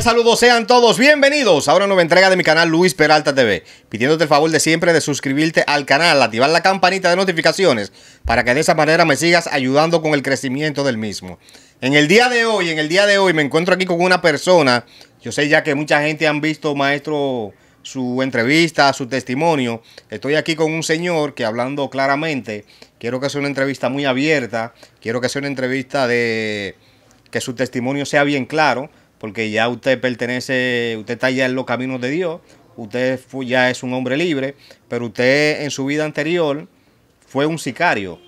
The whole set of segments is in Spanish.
Saludos sean todos. Bienvenidos a una nueva entrega de mi canal Luis Peralta TV. Pidiéndote el favor de siempre de suscribirte al canal, activar la campanita de notificaciones para que de esa manera me sigas ayudando con el crecimiento del mismo. En el día de hoy, en el día de hoy me encuentro aquí con una persona. Yo sé ya que mucha gente han visto, maestro, su entrevista, su testimonio. Estoy aquí con un señor que hablando claramente, quiero que sea una entrevista muy abierta, quiero que sea una entrevista de que su testimonio sea bien claro porque ya usted pertenece, usted está ya en los caminos de Dios, usted ya es un hombre libre, pero usted en su vida anterior fue un sicario.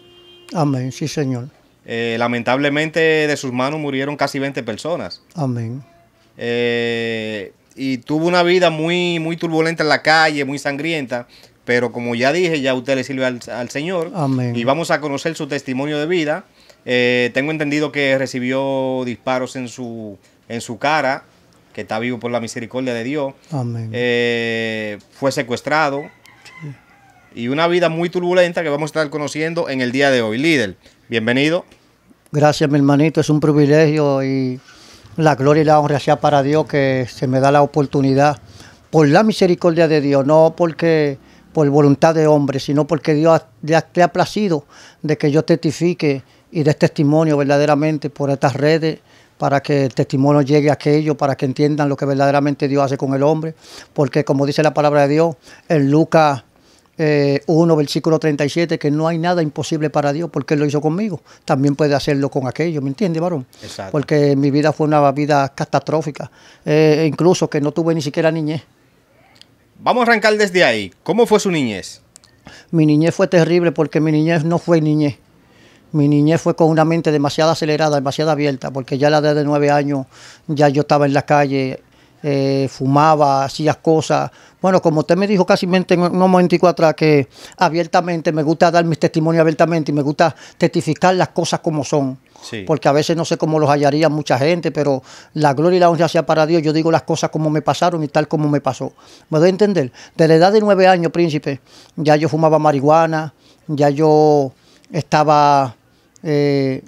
Amén, sí Señor. Eh, lamentablemente de sus manos murieron casi 20 personas. Amén. Eh, y tuvo una vida muy, muy turbulenta en la calle, muy sangrienta, pero como ya dije, ya usted le sirve al, Señor. Amén. Y vamos a conocer su testimonio de vida. Eh, tengo entendido que recibió disparos en su en su cara, que está vivo por la misericordia de Dios, eh, fue secuestrado. Y una vida muy turbulenta que vamos a estar conociendo en el día de hoy. Líder, bienvenido. Gracias, mi hermanito. Es un privilegio y la gloria y la honra sea para Dios que se me da la oportunidad por la misericordia de Dios, no porque por voluntad de hombre, sino porque Dios te ha placido de que yo testifique y des testimonio verdaderamente por estas redes para que el testimonio llegue a aquello, para que entiendan lo que verdaderamente Dios hace con el hombre, porque como dice la palabra de Dios en Lucas 1, eh, versículo 37, que no hay nada imposible para Dios porque Él lo hizo conmigo. También puede hacerlo con aquello, ¿me entiende, varón? Exacto. Porque mi vida fue una vida catastrófica, eh, incluso que no tuve ni siquiera niñez. Vamos a arrancar desde ahí. ¿Cómo fue su niñez? Mi niñez fue terrible porque mi niñez no fue niñez. Mi niñez fue con una mente demasiado acelerada, demasiado abierta, porque ya a la edad de nueve años ya yo estaba en la calle, eh, fumaba, hacía cosas. Bueno, como usted me dijo casi en un atrás que abiertamente me gusta dar mis testimonios abiertamente y me gusta testificar las cosas como son. Porque a veces no sé cómo los hallaría mucha gente, pero la gloria y la honra sea para Dios. Yo digo las cosas como me pasaron y tal como me pasó. ¿Me doy a entender? De la edad de nueve años, príncipe, ya yo fumaba marihuana, ya yo estaba eh,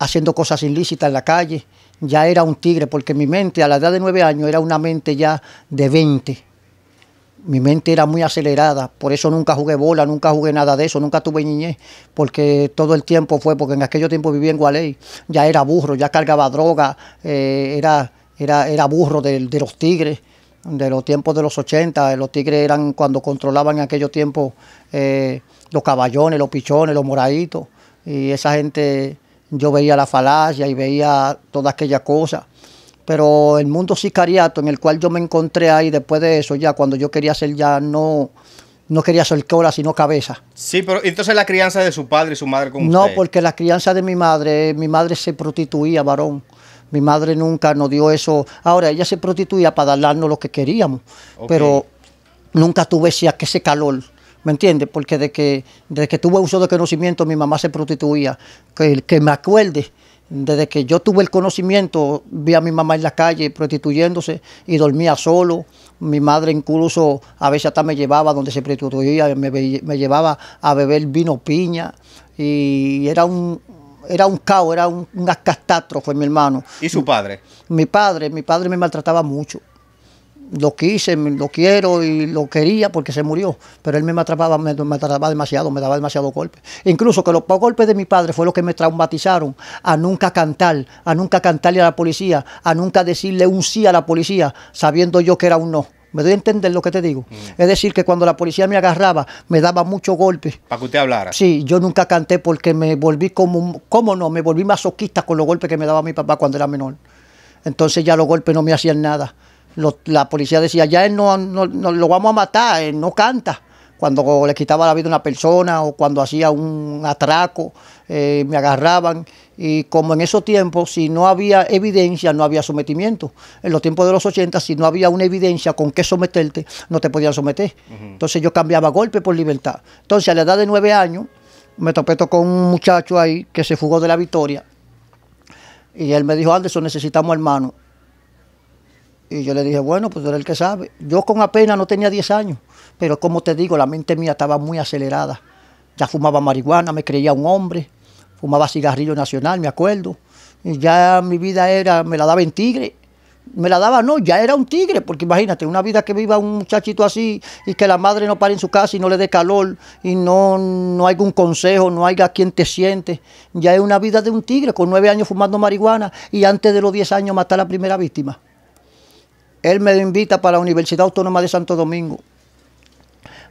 haciendo cosas ilícitas en la calle. Ya era un tigre, porque mi mente a la edad de nueve años era una mente ya de 20. Mi mente era muy acelerada, por eso nunca jugué bola, nunca jugué nada de eso, nunca tuve niñez, porque todo el tiempo fue, porque en aquellos tiempo vivía en Gualey, ya era burro, ya cargaba droga, eh, era, era, era burro de, los tigres de los tiempos de los 80, los tigres eran cuando controlaban en aquellos tiempos eh, los caballones, los pichones, los moraditos y esa gente, yo veía la falacia y veía toda aquella cosa. Pero el mundo sicariato en el cual yo me encontré ahí después de eso, ya cuando yo quería ser ya no, no quería ser cola, sino cabeza. Sí, pero entonces la crianza de su padre y su madre con No, porque la crianza de mi madre, mi madre se prostituía, varón. Mi madre nunca nos dio eso. Ahora, ella se prostituía para darnos lo que queríamos, pero nunca tuve ese calor ¿me entiendes? Porque de que, desde que tuve uso de conocimiento mi mamá se prostituía, que, que me acuerde. Desde que yo tuve el conocimiento, vi a mi mamá en la calle prostituyéndose y dormía solo. Mi madre incluso a veces hasta me llevaba donde se prostituía, me, llevaba a beber vino piña. Y era un, era un caos, era un, una catástrofe, mi hermano. ¿Y su padre? mi padre, mi padre me maltrataba mucho lo quise, lo quiero y lo quería porque se murió, pero él me atrapaba, me, demasiado, me daba demasiados golpes. Incluso que los golpes de mi padre fue lo que me traumatizaron a nunca cantar, a nunca cantarle a la policía, a nunca decirle un sí a la policía, sabiendo yo que era un no. ¿Me doy a entender lo que te digo? Mm. Es decir, que cuando la policía me agarraba, me daba muchos golpes. Para que usted hablara. Sí, yo nunca canté porque me volví como, ¿cómo no? Me volví masoquista con los golpes que me daba mi papá cuando era menor. Entonces ya los golpes no me hacían nada la policía decía, ya él no, no, lo vamos a matar, él no canta. Cuando le quitaba la vida a una persona o cuando hacía un atraco, eh, me agarraban. Y como en esos tiempos, si no había evidencia, no había sometimiento. En los tiempos de los 80, si no había una evidencia con qué someterte, no te podían someter. Entonces yo cambiaba golpe por libertad. Entonces a la edad de nueve años, me topé con un muchacho ahí que se fugó de la victoria. Y él me dijo, Anderson, necesitamos hermano. Y yo le dije, bueno, pues tú eres el que sabe. Yo con apenas no tenía 10 años, pero como te digo, la mente mía estaba muy acelerada. Ya fumaba marihuana, me creía un hombre, fumaba cigarrillo nacional, me acuerdo. Y ya mi vida era, me la daba en tigre. Me la daba, no, ya era un tigre, porque imagínate, una vida que viva un muchachito así y que la madre no pare en su casa y no le dé calor y no, no haya un consejo, no haya quien te siente. Ya es una vida de un tigre con nueve años fumando marihuana y antes de los diez años matar a la primera víctima. Él me invita para la Universidad Autónoma de Santo Domingo.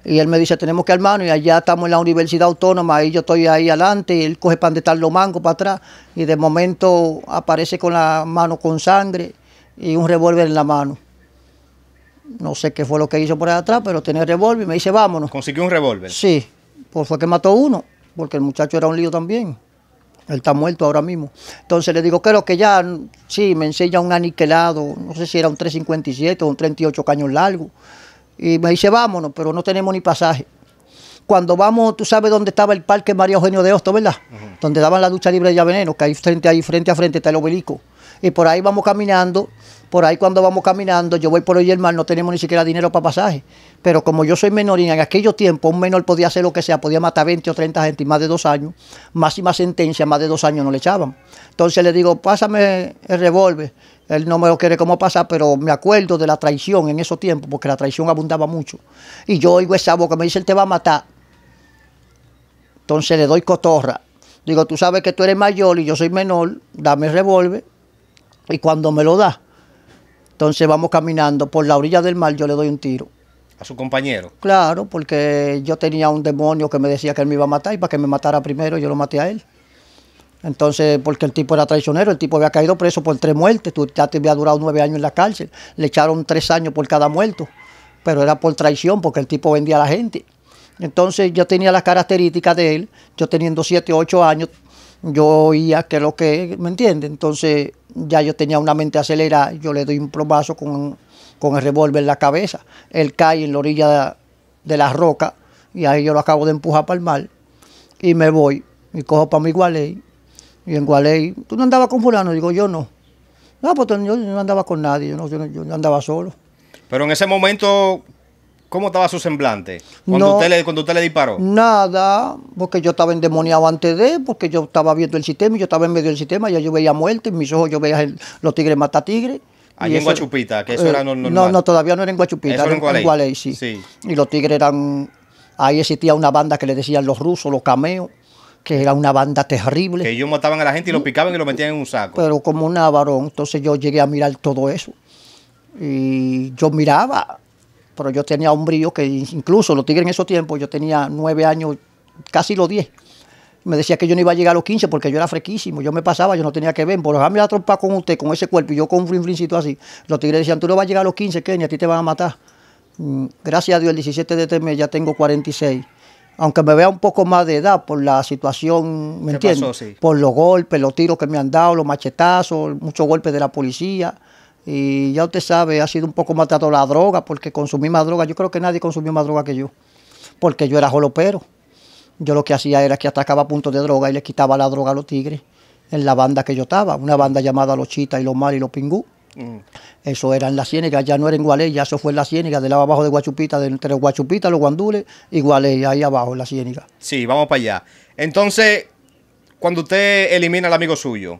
Y él me dice, tenemos que armarnos, y allá estamos en la Universidad Autónoma, y yo estoy ahí adelante, y él coge pan de tal los mangos para atrás, y de momento aparece con la mano con sangre y un revólver en la mano. No sé qué fue lo que hizo por allá atrás, pero tenía el revólver y me dice, vámonos. ¿Consiguió un revólver? Sí, pues fue que mató uno, porque el muchacho era un lío también. Él está muerto ahora mismo. Entonces le digo, creo que ya, sí, me enseña un aniquilado, no sé si era un 357 o un 38 cañón largo. Y me dice, vámonos, pero no tenemos ni pasaje. Cuando vamos, tú sabes dónde estaba el parque María Eugenio de Hosto, ¿verdad? Donde daban la ducha libre de veneno, que ahí frente, ahí frente a frente está el obelisco. Y por ahí vamos caminando por ahí cuando vamos caminando, yo voy por hoy el mar, no tenemos ni siquiera dinero para pasaje. Pero como yo soy menor y en aquellos tiempos un menor podía hacer lo que sea, podía matar 20 o 30 gente y más de dos años, máxima sentencia, más de dos años no le echaban. Entonces le digo, pásame el revólver. Él no me lo quiere como pasar, pero me acuerdo de la traición en esos tiempos, porque la traición abundaba mucho. Y yo oigo esa boca, me dice, él te va a matar. Entonces le doy cotorra. Digo, tú sabes que tú eres mayor y yo soy menor, dame el revólver. Y cuando me lo da, entonces vamos caminando por la orilla del mar, yo le doy un tiro. ¿A su compañero? Claro, porque yo tenía un demonio que me decía que él me iba a matar y para que me matara primero yo lo maté a él. Entonces, porque el tipo era traicionero, el tipo había caído preso por tres muertes, tú ya te había durado nueve años en la cárcel, le echaron tres años por cada muerto, pero era por traición, porque el tipo vendía a la gente. Entonces yo tenía las características de él, yo teniendo siete, ocho años, yo oía que lo que, ¿me entiendes? Entonces ya yo tenía una mente acelerada, yo le doy un plomazo con, el revólver en la cabeza. Él cae en la orilla de, la roca y ahí yo lo acabo de empujar para el mar y me voy y cojo para mi Gualey. Y en Gualey, ¿tú no andabas con fulano? Digo, yo no. No, pues yo no andaba con nadie, yo no, yo andaba solo. Pero en ese momento, ¿Cómo estaba su semblante? Cuando, usted le, disparó. Nada, porque yo estaba endemoniado antes de, él, porque yo estaba viendo el sistema, y yo estaba en medio del sistema, ya yo veía muerte, en mis ojos yo veía los tigres mata tigres. Allí en Guachupita, que eso eh, era No, no, todavía no era en Guachupita, eso era en Gualey, sí. Y los tigres eran, ahí existía una banda que le decían los rusos, los cameos que era una banda terrible. Que ellos mataban a la gente y lo picaban y lo metían en un saco. Pero como un avarón, entonces yo llegué a mirar todo eso. Y yo miraba pero yo tenía un brillo que incluso los tigres en esos tiempos, yo tenía nueve años, casi los diez. Me decía que yo no iba a llegar a los quince porque yo era fresquísimo, yo me pasaba, yo no tenía que ver, por dejarme la trompa con usted, con ese cuerpo, y yo con un frinfrincito así. Los tigres decían, tú no vas a llegar a los 15, Ni a ti te van a matar. Mm, gracias a Dios, el 17 de este mes ya tengo 46 aunque me vea un poco más de edad por la situación, ¿me entiendes? Por los golpes, los tiros que me han dado, los machetazos, muchos golpes de la policía, y ya usted sabe, ha sido un poco matado la droga, porque consumí más droga. Yo creo que nadie consumió más droga que yo, porque yo era jolopero. Yo lo que hacía era que atacaba puntos de droga y le quitaba la droga a los tigres en la banda que yo estaba, una mm. banda llamada Los Chitas y Los Mal y Los Pingú. Mm. Eso era en la Ciénaga, ya no era en Ya eso fue en la Ciénaga, del lado abajo de Guachupita, de entre Guachupita, los Guandules y gualey, ahí abajo en la Ciénaga. Sí, vamos para allá. Entonces, cuando usted elimina al amigo suyo,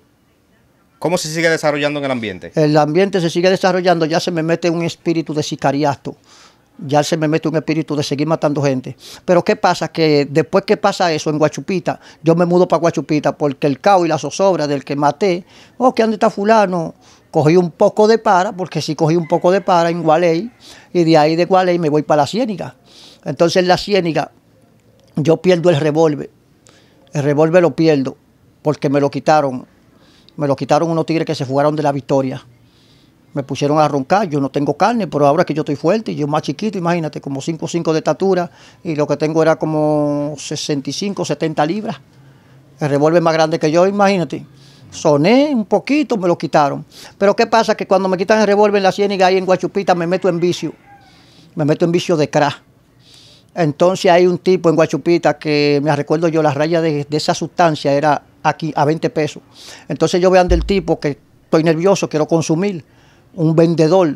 ¿Cómo se sigue desarrollando en el ambiente? El ambiente se sigue desarrollando, ya se me mete un espíritu de sicariato, ya se me mete un espíritu de seguir matando gente. Pero ¿qué pasa? Que después que pasa eso en Guachupita, yo me mudo para Guachupita porque el caos y la zozobra del que maté, oh, que anda está fulano? Cogí un poco de para, porque sí cogí un poco de para en Gualey, y de ahí de Gualey me voy para la Ciéniga. Entonces en la Ciéniga yo pierdo el revólver, el revólver lo pierdo porque me lo quitaron me lo quitaron unos tigres que se fugaron de la victoria. Me pusieron a roncar, yo no tengo carne, pero ahora que yo estoy fuerte, y yo más chiquito, imagínate, como 5 o 5 de estatura, y lo que tengo era como 65, 70 libras. El revólver más grande que yo, imagínate. Soné un poquito, me lo quitaron. Pero ¿qué pasa? Que cuando me quitan el revólver en la ciéniga ahí en Guachupita, me meto en vicio. Me meto en vicio de crack. Entonces hay un tipo en Guachupita que me recuerdo yo, las rayas de esa sustancia era aquí a 20 pesos. Entonces yo vean del tipo que estoy nervioso, quiero consumir, un vendedor.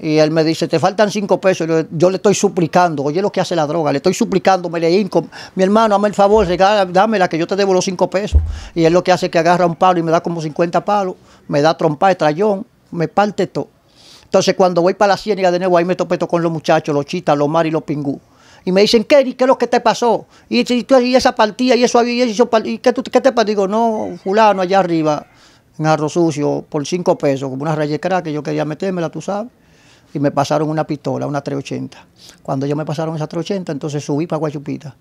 Y él me dice, te faltan 5 pesos. Yo le estoy suplicando, oye lo que hace la droga, le estoy suplicando, me leí, mi hermano, hazme el favor, regala, dámela que yo te debo los 5 pesos. Y él lo que hace es que agarra un palo y me da como 50 palos, me da trompa de trayón, me parte todo. Entonces cuando voy para la ciénaga de nuevo, ahí me topeto con los muchachos, los chitas, los mar y los pingú y me dicen, ¿qué es lo que te pasó? Y, y esa partida, y eso había, y eso, y qué, tú, qué te pasó? Digo, no, fulano allá arriba, en arroz sucio, por cinco pesos, como una crack que yo quería metérmela, tú sabes. Y me pasaron una pistola, una 380. Cuando ellos me pasaron esa 380, entonces subí para Guachupita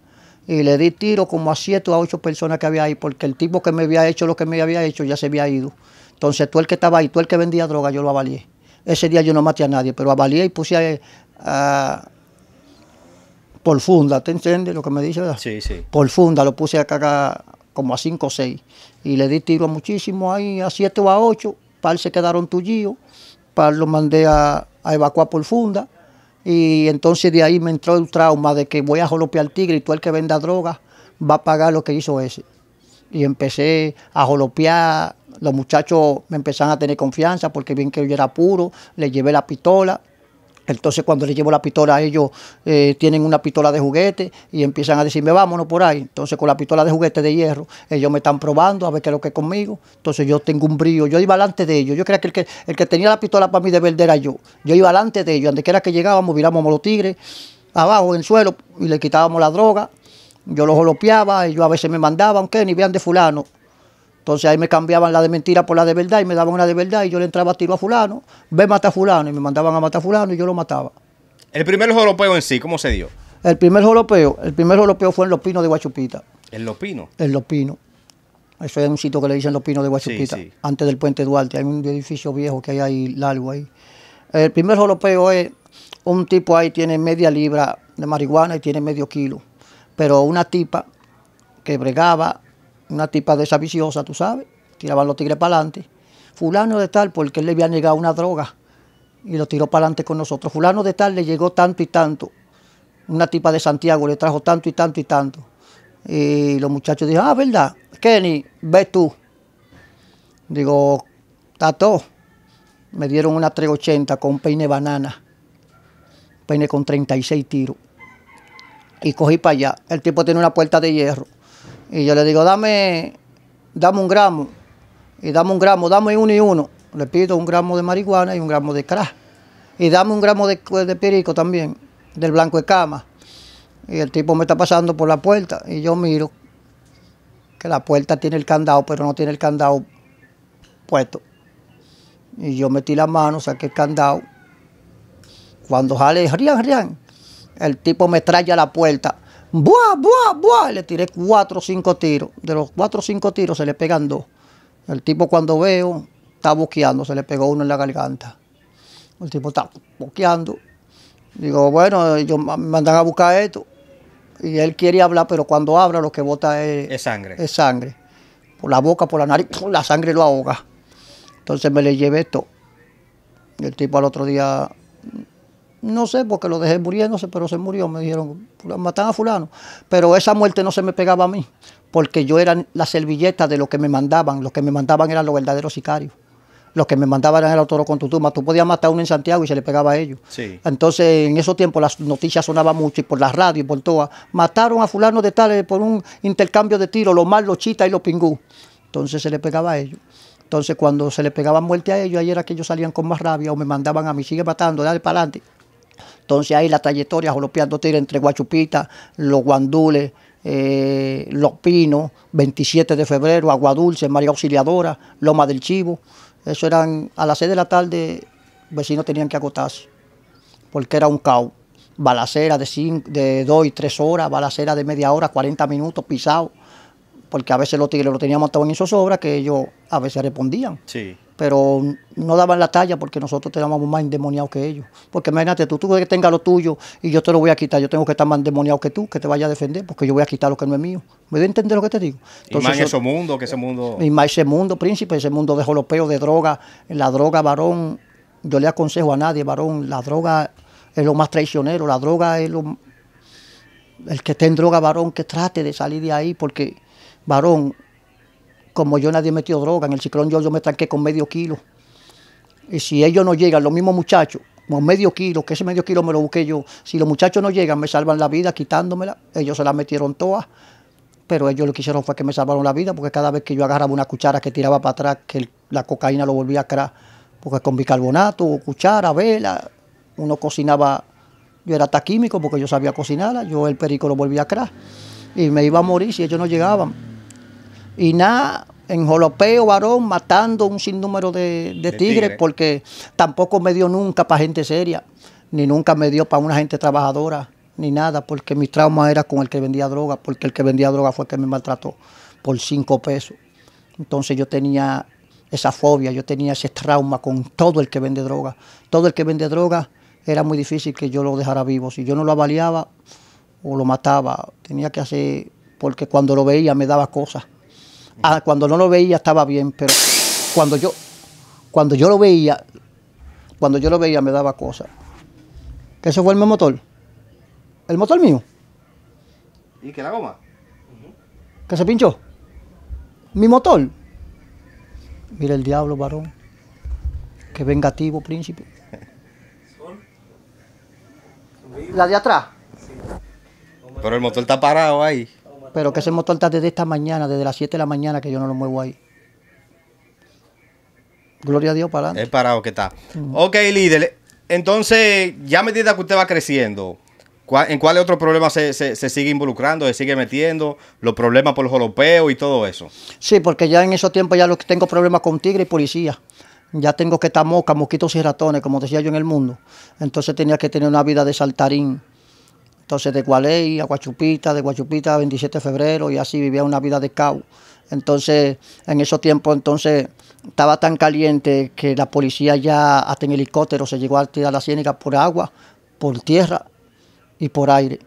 y le di tiro como a siete o a ocho personas que había ahí, porque el tipo que me había hecho lo que me había hecho ya se había ido. Entonces tú el que estaba ahí, tú el que vendía droga, yo lo avalié. Ese día yo no maté a nadie, pero avalié y puse a, por funda, ¿te entiendes lo que me dice? Sí, sí. Por funda, lo puse a cagar como a cinco o 6. Y le di tiro muchísimo ahí, a siete o a 8. Par se quedaron tullidos. Par lo mandé a, evacuar por funda. Y entonces de ahí me entró el trauma de que voy a jolopear al tigre y tú el que venda drogas va a pagar lo que hizo ese. Y empecé a jolopear. Los muchachos me empezaron a tener confianza porque bien que yo era puro. Le llevé la pistola entonces cuando les llevo la pistola, ellos eh, tienen una pistola de juguete y empiezan a decirme, vámonos por ahí. Entonces con la pistola de juguete de hierro, ellos me están probando a ver qué es lo que es conmigo. Entonces yo tengo un brío, yo iba delante de ellos. Yo creía que el que, tenía la pistola para mí de verde era yo. Yo iba delante de ellos, donde era que llegábamos, virábamos los tigres abajo en el suelo y le quitábamos la droga. Yo los jolopeaba, ellos a veces me mandaban, que ni vean de fulano, entonces ahí me cambiaban la de mentira por la de verdad y me daban una de verdad y yo le entraba a tiro a fulano, ve mata a fulano y me mandaban a matar a fulano y yo lo mataba. ¿El primer jolopeo en sí cómo se dio? El primer jolopeo el primer fue en Los Pinos de Guachupita. ¿En Los Pinos? En Los Pinos. Eso es un sitio que le dicen Los Pinos de Guachupita, antes del puente Duarte. Hay un edificio viejo que hay ahí largo ahí. El primer jolopeo es un tipo ahí tiene media libra de marihuana y tiene medio kilo. Pero una tipa que bregaba una tipa de esa viciosa, tú sabes, tiraban los tigres para adelante. Fulano de tal, porque él le había negado una droga y lo tiró para adelante con nosotros. Fulano de tal le llegó tanto y tanto. Una tipa de Santiago le trajo tanto y tanto y tanto. Y los muchachos dijeron, ah, ¿verdad? Kenny, ves tú. Digo, Tato, me dieron una 380 con peine banana, peine con 36 tiros. Y cogí para allá. El tipo tiene una puerta de hierro. Y yo le digo, dame, dame un gramo, y dame un gramo, dame uno y uno. Le pido un gramo de marihuana y un gramo de crack. Y dame un gramo de, de perico también, del blanco de cama. Y el tipo me está pasando por la puerta y yo miro que la puerta tiene el candado, pero no tiene el candado puesto. Y yo metí la mano, saqué el candado. Cuando jale, rian, rian, el tipo me trae a la puerta. ¡Buah, buah, buah! Le tiré cuatro o cinco tiros. De los cuatro o cinco tiros se le pegan dos. El tipo cuando veo está boqueando, se le pegó uno en la garganta. El tipo está boqueando. Digo, bueno, ellos me mandan a buscar esto. Y él quiere hablar, pero cuando habla lo que bota es, es sangre. Es sangre. Por la boca, por la nariz, la sangre lo ahoga. Entonces me le llevé esto. Y el tipo al otro día no sé, porque lo dejé muriéndose, pero se murió. Me dijeron, matan a fulano. Pero esa muerte no se me pegaba a mí, porque yo era la servilleta de lo que me mandaban. Los que me mandaban eran los verdaderos sicarios. Los que me mandaban eran el autor con tumba Tú podías matar a uno en Santiago y se le pegaba a ellos. Entonces, en esos tiempos las noticias sonaban mucho y por la radio y por todas. Mataron a fulano de tal, por un intercambio de tiros, los mal, los chitas y los pingú. Entonces se le pegaba a ellos. Entonces, cuando se le pegaba muerte a ellos, ahí era que ellos salían con más rabia o me mandaban a mí, sigue matando, dale para adelante. Entonces ahí la trayectoria, jolopeando tira entre Guachupita, los guandules, eh, los pinos, 27 de febrero, Agua Dulce, María Auxiliadora, Loma del Chivo. Eso eran a las 6 de la tarde, vecinos tenían que agotarse, porque era un caos. Balacera de, 2 y 3 horas, balacera de media hora, 40 minutos pisado, porque a veces los tigres lo teníamos tan en obras que ellos a veces respondían. Sí pero no daban la talla porque nosotros tenemos más endemoniados que ellos. Porque imagínate, tú, tú que tengas lo tuyo y yo te lo voy a quitar, yo tengo que estar más endemoniado que tú, que te vaya a defender, porque yo voy a quitar lo que no es mío. ¿Me voy a entender lo que te digo? Entonces, y más en ese mundo, que ese mundo... Y más ese mundo, príncipe, ese mundo de jolopeo, de droga, la droga, varón, yo le aconsejo a nadie, varón, la droga es lo más traicionero, la droga es lo... El que esté en droga, varón, que trate de salir de ahí, porque, varón, como yo nadie metió droga, en el ciclón yo, yo me tranqué con medio kilo. Y si ellos no llegan, los mismos muchachos, con medio kilo, que ese medio kilo me lo busqué yo, si los muchachos no llegan, me salvan la vida quitándomela, ellos se la metieron todas, pero ellos lo que hicieron fue que me salvaron la vida, porque cada vez que yo agarraba una cuchara que tiraba para atrás, que la cocaína lo volvía a atrás, porque con bicarbonato, cuchara, vela, uno cocinaba, yo era taquímico porque yo sabía cocinarla, yo el perico lo volvía a atrás, y me iba a morir si ellos no llegaban. Y nada, en Jolopeo, varón, matando un sinnúmero de, tigres, porque tampoco me dio nunca para gente seria, ni nunca me dio para una gente trabajadora, ni nada, porque mi trauma era con el que vendía droga, porque el que vendía droga fue el que me maltrató por cinco pesos. Entonces yo tenía esa fobia, yo tenía ese trauma con todo el que vende droga. Todo el que vende droga era muy difícil que yo lo dejara vivo. Si yo no lo avaliaba o lo mataba, tenía que hacer, porque cuando lo veía me daba cosas. Ah, cuando no lo veía estaba bien, pero cuando yo, cuando yo lo veía, cuando yo lo veía me daba cosas. Que se fue el motor. El motor mío. ¿Y qué la goma? ¿Qué se pinchó? Mi motor. Mira el diablo, varón. Qué vengativo, príncipe. ¿La de atrás? Pero el motor está parado ahí. Pero que ese motor está desde esta mañana, desde las 7 de la mañana, que yo no lo muevo ahí. Gloria a Dios para adelante. Es parado que está. Ok, líder. Entonces, ya a medida que usted va creciendo, ¿en cuál otro problema se, sigue involucrando, se sigue metiendo? ¿Los problemas por los jolopeos y todo eso? Sí, porque ya en esos tiempos ya tengo problemas con tigre y policía. Ya tengo que estar mosca, mosquitos y ratones, como decía yo en el mundo. Entonces tenía que tener una vida de saltarín entonces de Gualey a Guachupita, de Guachupita a 27 de febrero y así vivía una vida de caos. Entonces, en esos tiempos, entonces, estaba tan caliente que la policía ya hasta en helicóptero se llegó a tirar la ciénaga por agua, por tierra y por aire.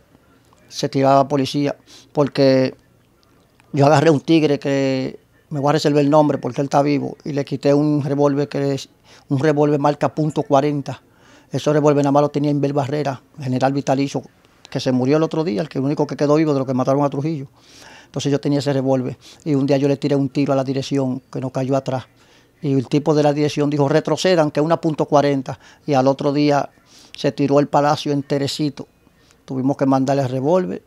Se tiraba la policía porque yo agarré un tigre que me voy a reservar el nombre porque él está vivo y le quité un revólver que es un revólver marca punto .40. Esos revólver nada más lo tenía Bel Barrera, general Vitalizo que se murió el otro día, el que único que quedó vivo de lo que mataron a Trujillo. Entonces yo tenía ese revólver y un día yo le tiré un tiro a la dirección que no cayó atrás. Y el tipo de la dirección dijo, retrocedan, que es una Y al otro día se tiró el palacio enterecito. Tuvimos que mandarle el revólver.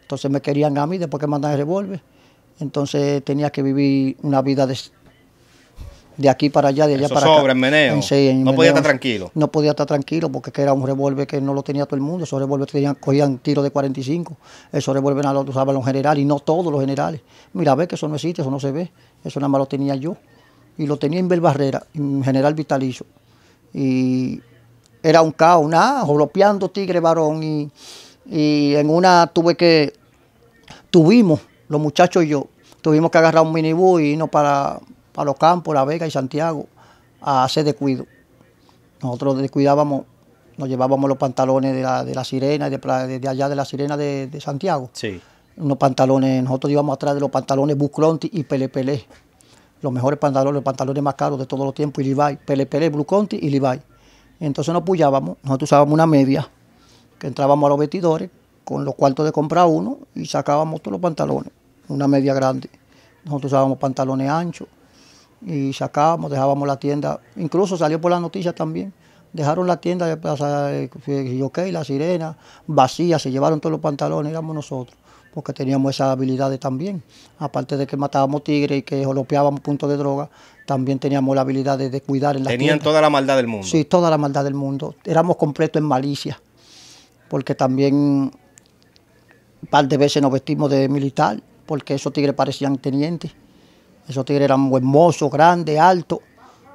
Entonces me querían a mí después que mandan el revólver. Entonces tenía que vivir una vida de de aquí para allá, de allá para sobre, En meneo. no podía estar tranquilo. No podía estar tranquilo porque era un revólver que no lo tenía todo el mundo. Esos revólveres tenían, cogían tiros de 45. Esos revólveres los usaban los generales y no todos los generales. Mira, ve que eso no existe, eso no se ve. Eso nada más lo tenía yo. Y lo tenía en Bel Barrera, en general vitalizo. Y era un caos, nada, jolopeando tigre varón. Y, y en una tuve que, tuvimos, los muchachos y yo, tuvimos que agarrar un minibús y irnos para para los campos, La Vega y Santiago, a hacer descuido. Nosotros descuidábamos, nos llevábamos los pantalones de la, sirena, de, de, allá de la sirena de, Santiago. Sí. pantalones, nosotros íbamos atrás de los pantalones Bucronti y Pelepelé. Los mejores pantalones, los pantalones más caros de todos los tiempos, y Levi, Pelepele, Buclonti y Levi. Entonces nos apoyábamos, nosotros usábamos una media, que entrábamos a los vestidores, con los cuartos de compra uno, y sacábamos todos los pantalones, una media grande. Nosotros usábamos pantalones anchos, y sacábamos, dejábamos la tienda. Incluso salió por la noticia también. Dejaron la tienda de Plaza eh, La Sirena, vacía, se llevaron todos los pantalones, éramos nosotros, porque teníamos esas habilidades también. Aparte de que matábamos tigres y que jolopeábamos puntos de droga, también teníamos la habilidad de, cuidar en la Tenían toda la maldad del mundo. Sí, toda la maldad del mundo. Éramos completos en malicia, porque también un par de veces nos vestimos de militar, porque esos tigres parecían tenientes. Esos tigres eran buen hermosos, grandes, altos,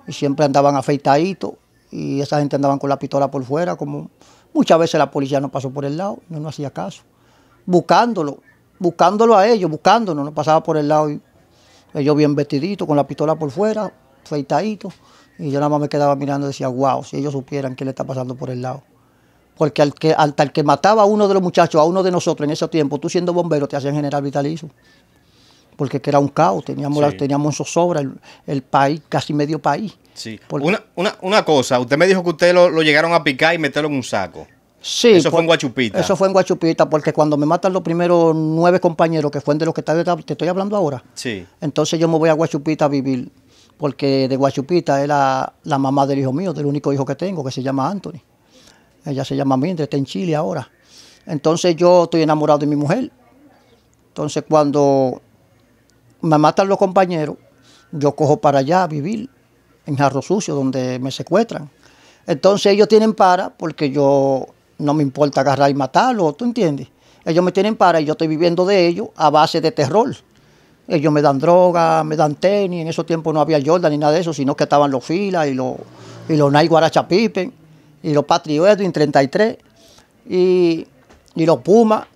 y siempre andaban afeitaditos, y esa gente andaban con la pistola por fuera, como muchas veces la policía no pasó por el lado, no, no hacía caso, buscándolo, buscándolo a ellos, buscándolo, no pasaba por el lado, ellos bien vestiditos, con la pistola por fuera, afeitaditos, y yo nada más me quedaba mirando y decía, wow, si ellos supieran qué le está pasando por el lado. Porque al que, al, que mataba a uno de los muchachos, a uno de nosotros en ese tiempo, tú siendo bombero, te hacían general vitalizo porque era un caos, teníamos, en teníamos zozobra el, el, país, casi medio país. Una, una, cosa, usted me dijo que usted lo, llegaron a picar y meterlo en un saco. Sí. Eso fue en Guachupita. Eso fue en Guachupita, porque cuando me matan los primeros nueve compañeros, que fueron de los que te estoy hablando ahora, sí. entonces yo me voy a Guachupita a vivir, porque de Guachupita era la mamá del hijo mío, del único hijo que tengo, que se llama Anthony. Ella se llama Mindre, está en Chile ahora. Entonces yo estoy enamorado de mi mujer. Entonces cuando me matan los compañeros, yo cojo para allá a vivir, en Jarro Sucio, donde me secuestran. Entonces ellos tienen para porque yo no me importa agarrar y matarlo, ¿tú entiendes? Ellos me tienen para y yo estoy viviendo de ellos a base de terror. Ellos me dan droga, me dan tenis, en esos tiempos no había Jordan ni nada de eso, sino que estaban los filas y los, y los y los Patrio en 33, y, y los Pumas.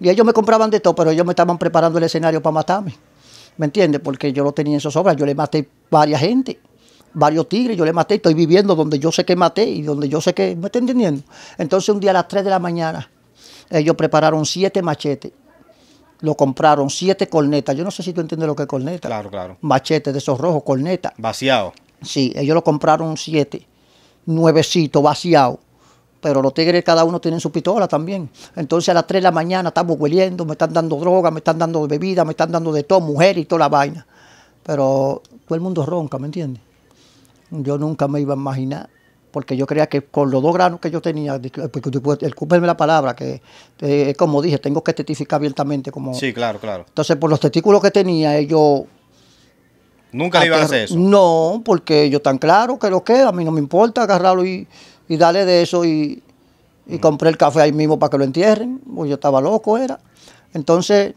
Y ellos me compraban de todo, pero ellos me estaban preparando el escenario para matarme. ¿Me entiendes? Porque yo lo tenía en obras. yo le maté varias gente, varios tigres, yo le maté, estoy viviendo donde yo sé que maté y donde yo sé que. ¿Me está entendiendo? Entonces un día a las 3 de la mañana, ellos prepararon siete machetes. Lo compraron, siete cornetas. Yo no sé si tú entiendes lo que es corneta. Claro, claro. Machetes de esos rojos, cornetas. Vaciado. Sí, ellos lo compraron siete, nuevecito, vaciado pero los tigres cada uno tienen su pistola también. Entonces a las 3 de la mañana estamos hueliendo, me están dando droga, me están dando bebida, me están dando de todo, mujer y toda la vaina. Pero todo el mundo ronca, ¿me entiendes? Yo nunca me iba a imaginar, porque yo creía que con los dos granos que yo tenía, discúlpenme la palabra, que eh, como dije, tengo que testificar abiertamente. Como... Sí, claro, claro. Entonces por los testículos que tenía, yo... ¿Nunca le iban a hacer eso? No, porque yo tan claro que lo que, a mí no me importa agarrarlo y y dale de eso y, mm. compré el café ahí mismo para que lo entierren, pues yo estaba loco, era. Entonces,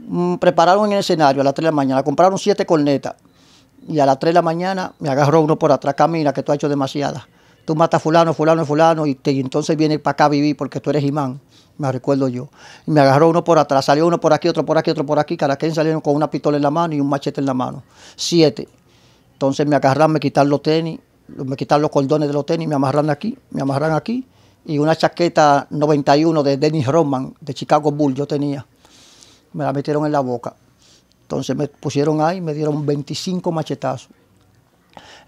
mm, prepararon en el escenario a las 3 de la mañana, compraron siete cornetas y a las 3 de la mañana me agarró uno por atrás, camina, que tú has hecho demasiada. Tú matas fulano, fulano, fulano, y, te, entonces viene para acá a vivir porque tú eres imán, me recuerdo yo. Y me agarró uno por atrás, salió uno por aquí, otro por aquí, otro por aquí, Cada quien salieron con una pistola en la mano y un machete en la mano. Siete. Entonces me agarraron, me quitaron los tenis, me quitaron los cordones de los tenis, me amarraron aquí, me amarraron aquí, y una chaqueta 91 de Dennis Roman, de Chicago Bull, yo tenía, me la metieron en la boca. Entonces me pusieron ahí, me dieron 25 machetazos.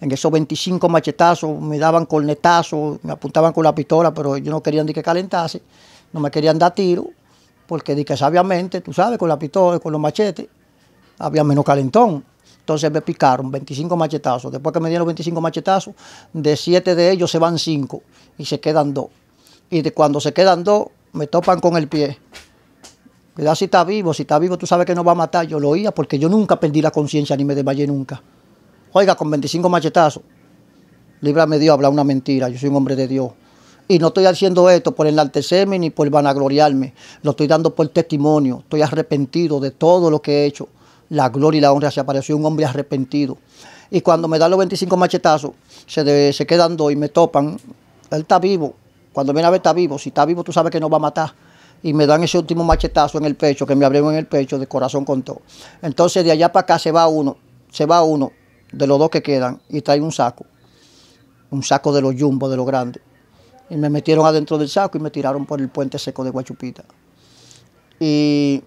En esos 25 machetazos me daban cornetazos, me apuntaban con la pistola, pero yo no querían ni que calentase, no me querían dar tiro, porque di que sabiamente, tú sabes, con la pistola, y con los machetes, había menos calentón. Entonces me picaron 25 machetazos. Después que me dieron 25 machetazos, de 7 de ellos se van 5 y se quedan 2. Y de cuando se quedan 2, me topan con el pie. Cuidado si está vivo, si está vivo tú sabes que no va a matar. Yo lo oía porque yo nunca perdí la conciencia ni me desmayé nunca. Oiga, con 25 machetazos, líbrame Dios habla una mentira, yo soy un hombre de Dios. Y no estoy haciendo esto por el enaltecerme ni por vanagloriarme, lo estoy dando por testimonio, estoy arrepentido de todo lo que he hecho la gloria y la honra. Se apareció un hombre arrepentido. Y cuando me dan los 25 machetazos, se, se quedan dos y me topan. Él está vivo. Cuando viene a ver, está vivo. Si está vivo, tú sabes que no va a matar. Y me dan ese último machetazo en el pecho, que me abrieron en el pecho, de corazón con todo. Entonces, de allá para acá se va uno, se va uno de los dos que quedan y trae un saco. Un saco de los yumbos, de los grandes. Y me metieron adentro del saco y me tiraron por el puente seco de Guachupita. Y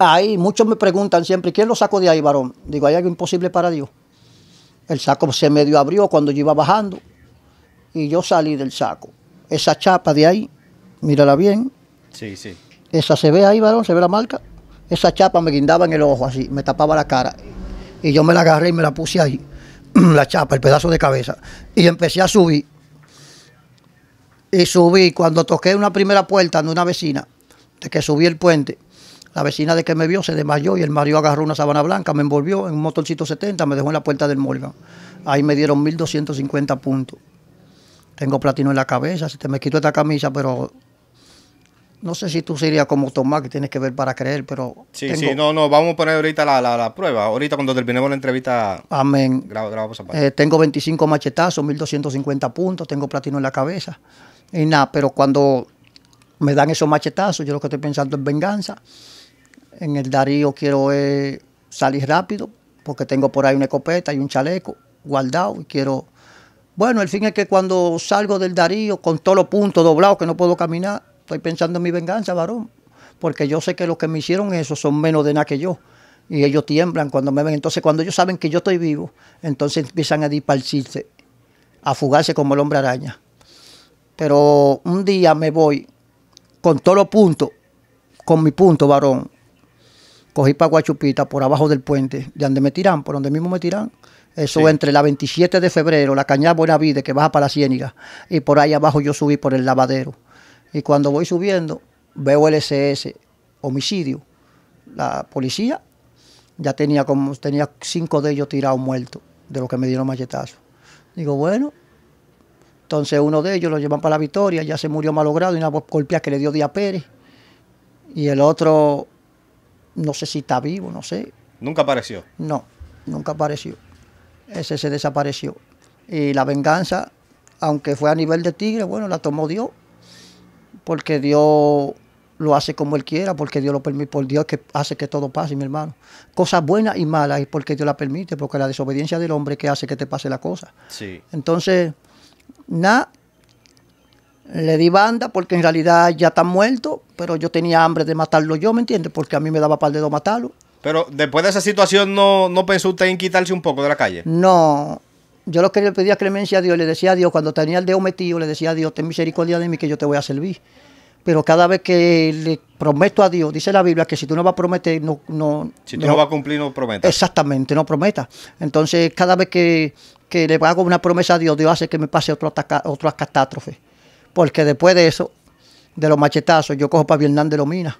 Ahí muchos me preguntan siempre, ¿quién lo sacó de ahí, varón? Digo, hay algo imposible para Dios. El saco se medio abrió cuando yo iba bajando y yo salí del saco. Esa chapa de ahí, mírala bien. Sí, sí. Esa se ve ahí, varón, se ve la marca. Esa chapa me guindaba en el ojo así, me tapaba la cara. Y yo me la agarré y me la puse ahí, la chapa, el pedazo de cabeza. Y empecé a subir. Y subí, cuando toqué una primera puerta de una vecina, de que subí el puente, la vecina de que me vio se desmayó y el marido agarró una sabana blanca, me envolvió en un motorcito 70, me dejó en la puerta del Morgan. Ahí me dieron 1.250 puntos. Tengo platino en la cabeza, si te me quito esta camisa, pero no sé si tú serías como Tomás, que tienes que ver para creer, pero. Sí, sí, no, no, vamos a poner ahorita la, la, prueba. Ahorita cuando terminemos la entrevista. Amén. Eh, tengo 25 machetazos, 1250 puntos, tengo platino en la cabeza. Y nada, pero cuando me dan esos machetazos, yo lo que estoy pensando es venganza. En el Darío quiero eh, salir rápido porque tengo por ahí una escopeta y un chaleco guardado y quiero... Bueno, el fin es que cuando salgo del Darío con todos los puntos doblados que no puedo caminar, estoy pensando en mi venganza, varón, porque yo sé que los que me hicieron eso son menos de nada que yo y ellos tiemblan cuando me ven. Entonces, cuando ellos saben que yo estoy vivo, entonces empiezan a disparcirse, a fugarse como el hombre araña. Pero un día me voy con todos los puntos, con mi punto, varón, cogí para Guachupita, por abajo del puente, de donde me tiran, por donde mismo me tiran. Eso entre la 27 de febrero, la cañada Buenavide, que baja para la Ciéniga, y por ahí abajo yo subí por el lavadero. Y cuando voy subiendo, veo el SS, homicidio. La policía ya tenía como tenía cinco de ellos tirados muertos, de los que me dieron machetazo. Digo, bueno, entonces uno de ellos lo llevan para la victoria, ya se murió malogrado y una golpea que le dio Díaz Pérez. Y el otro no sé si está vivo, no sé. ¿Nunca apareció? No, nunca apareció. Ese se desapareció. Y la venganza, aunque fue a nivel de tigre, bueno, la tomó Dios, porque Dios lo hace como Él quiera, porque Dios lo permite, por Dios que hace que todo pase, mi hermano. Cosas buenas y malas, y porque Dios la permite, porque la desobediencia del hombre que hace que te pase la cosa. Sí. Entonces, nada, le di banda porque en realidad ya está muerto, pero yo tenía hambre de matarlo yo, ¿me entiendes? Porque a mí me daba para de dedo matarlo. Pero después de esa situación, ¿no, pensó usted en quitarse un poco de la calle? No. Yo lo que le pedía clemencia a Dios, le decía a Dios, cuando tenía el dedo metido, le decía a Dios, ten misericordia de mí que yo te voy a servir. Pero cada vez que le prometo a Dios, dice la Biblia que si tú no vas a prometer, no. no si tú no, vas a cumplir, no prometas. Exactamente, no prometas. Entonces, cada vez que, que le hago una promesa a Dios, Dios hace que me pase otra otra catástrofe. Porque después de eso, de los machetazos, yo cojo para Vietnam de Lomina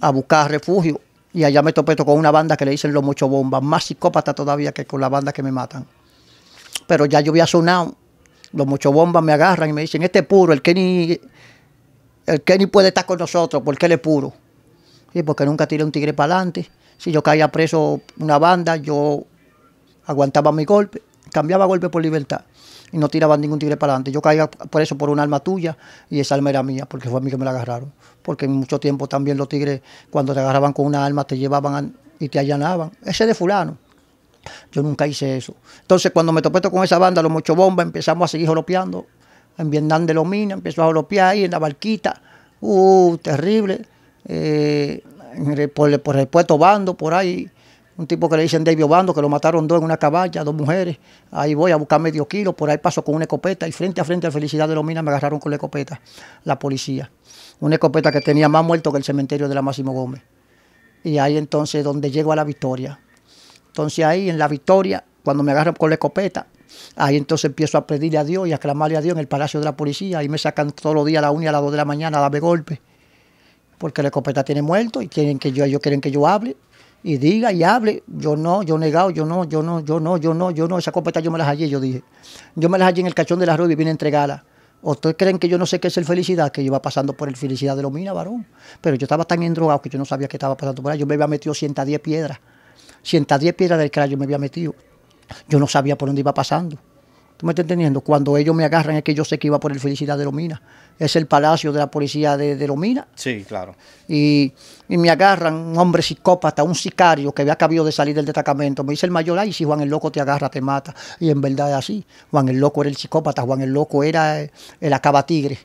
a buscar refugio. Y allá me topé con una banda que le dicen los mucho más psicópata todavía que con la banda que me matan. Pero ya yo había sonado, los mucho me agarran y me dicen, este es puro, el Kenny, el Kenny puede estar con nosotros porque él es puro. Y porque nunca tiré un tigre para adelante. Si yo caía preso una banda, yo aguantaba mi golpe, cambiaba golpe por libertad y no tiraban ningún tigre para adelante. Yo caía por eso, por un alma tuya, y esa alma era mía, porque fue a mí que me la agarraron. Porque en mucho tiempo también los tigres, cuando te agarraban con una alma, te llevaban y te allanaban. Ese de fulano. Yo nunca hice eso. Entonces, cuando me topé con esa banda, los mucho Bomba, empezamos a seguir jolopeando... En Vietnam de Lomina, empezó a jolopear ahí en la barquita. Uh, terrible. por, eh, por el puesto bando, por ahí un tipo que le dicen David Obando, que lo mataron dos en una caballa, dos mujeres. Ahí voy a buscar medio kilo, por ahí paso con una escopeta y frente a frente a Felicidad de los Minas me agarraron con la escopeta, la policía. Una escopeta que tenía más muerto que el cementerio de la Máximo Gómez. Y ahí entonces donde llego a la victoria. Entonces ahí en la victoria, cuando me agarran con la escopeta, Ahí entonces empiezo a pedirle a Dios y a clamarle a Dios en el Palacio de la Policía. Ahí me sacan todos los días a la una y a las dos de la mañana a darme golpes. Porque la escopeta tiene muerto y quieren que yo, ellos quieren que yo hable y diga y hable. Yo no, yo negado, yo no, yo no, yo no, yo no, yo no. Esa copeta yo me las hallé, yo dije. Yo me las hallé en el cachón de la rueda y vine a entregarla. ¿Ustedes creen que yo no sé qué es el felicidad? Que yo iba pasando por el felicidad de los minas, varón. Pero yo estaba tan endrogado que yo no sabía qué estaba pasando por ahí. Yo me había metido 110 piedras. 110 piedras del crayo me había metido. Yo no sabía por dónde iba pasando. ¿Tú me estás entendiendo? Cuando ellos me agarran es que yo sé que iba por el felicidad de los minas es el palacio de la policía de, Lomina. Sí, claro. Y, me agarran un hombre psicópata, un sicario que había acabado de salir del destacamento. Me dice el mayor, ahí, si Juan el Loco te agarra, te mata. Y en verdad es así. Juan el Loco era el psicópata, Juan el Loco era eh, el, acaba tigre.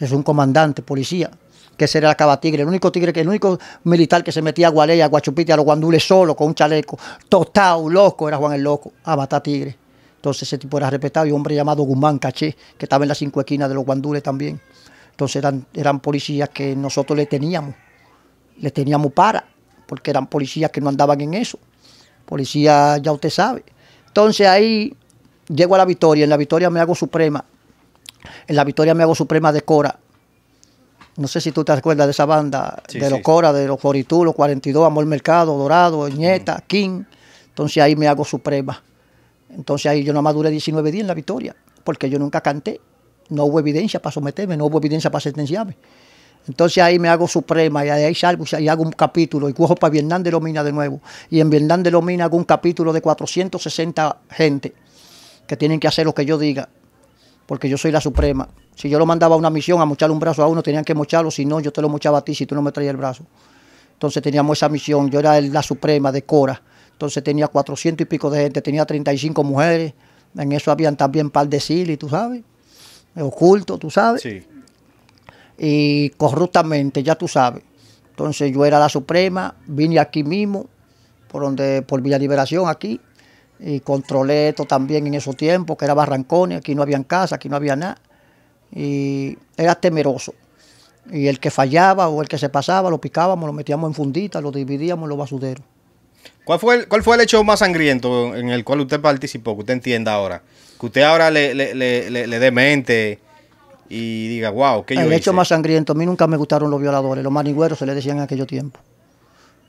Es un comandante, policía que será era el tigre. el único tigre, que el único militar que se metía a gualea, a Guachupite, a los guandules solo con un chaleco, Total loco, era Juan el Loco, a ah, matar tigre. Entonces ese tipo era respetado. Y un hombre llamado Gumán Caché, que estaba en las cinco esquinas de los guandules también. Entonces eran, eran policías que nosotros le teníamos, le teníamos para, porque eran policías que no andaban en eso. Policía, ya usted sabe. Entonces ahí llego a la victoria, en la victoria me hago suprema, en la victoria me hago suprema de Cora. No sé si tú te acuerdas de esa banda, de los Cora, de los Coritú, 42, Amor Mercado, Dorado, Nieta, King. Entonces ahí me hago suprema. Entonces ahí yo no maduré 19 días en la victoria, porque yo nunca canté. No hubo evidencia para someterme, no hubo evidencia para sentenciarme. Entonces ahí me hago suprema y ahí salgo y hago un capítulo y cojo para Vietnam de Lomina de nuevo. Y en Vietnam de Lomina hago un capítulo de 460 gente que tienen que hacer lo que yo diga, porque yo soy la suprema. Si yo lo mandaba a una misión a mocharle un brazo a uno, tenían que mocharlo, si no, yo te lo mochaba a ti si tú no me traías el brazo. Entonces teníamos esa misión, yo era la suprema de Cora entonces tenía cuatrocientos y pico de gente, tenía 35 mujeres. En eso habían también par de y tú sabes, oculto, tú sabes. Sí. Y corruptamente, ya tú sabes. Entonces yo era la suprema, vine aquí mismo, por donde, por Villa Liberación aquí, y controlé esto también en esos tiempos, que era Barrancones, aquí no habían casa, aquí no había nada. Y era temeroso. Y el que fallaba o el que se pasaba, lo picábamos, lo metíamos en fundita, lo dividíamos en los ¿Cuál fue, el, ¿Cuál fue el hecho más sangriento en el cual usted participó, que usted entienda ahora? Que usted ahora le, le, dé mente y diga, wow, ¿qué yo El hecho más sangriento, a mí nunca me gustaron los violadores, los manigüeros se le decían en aquellos tiempo.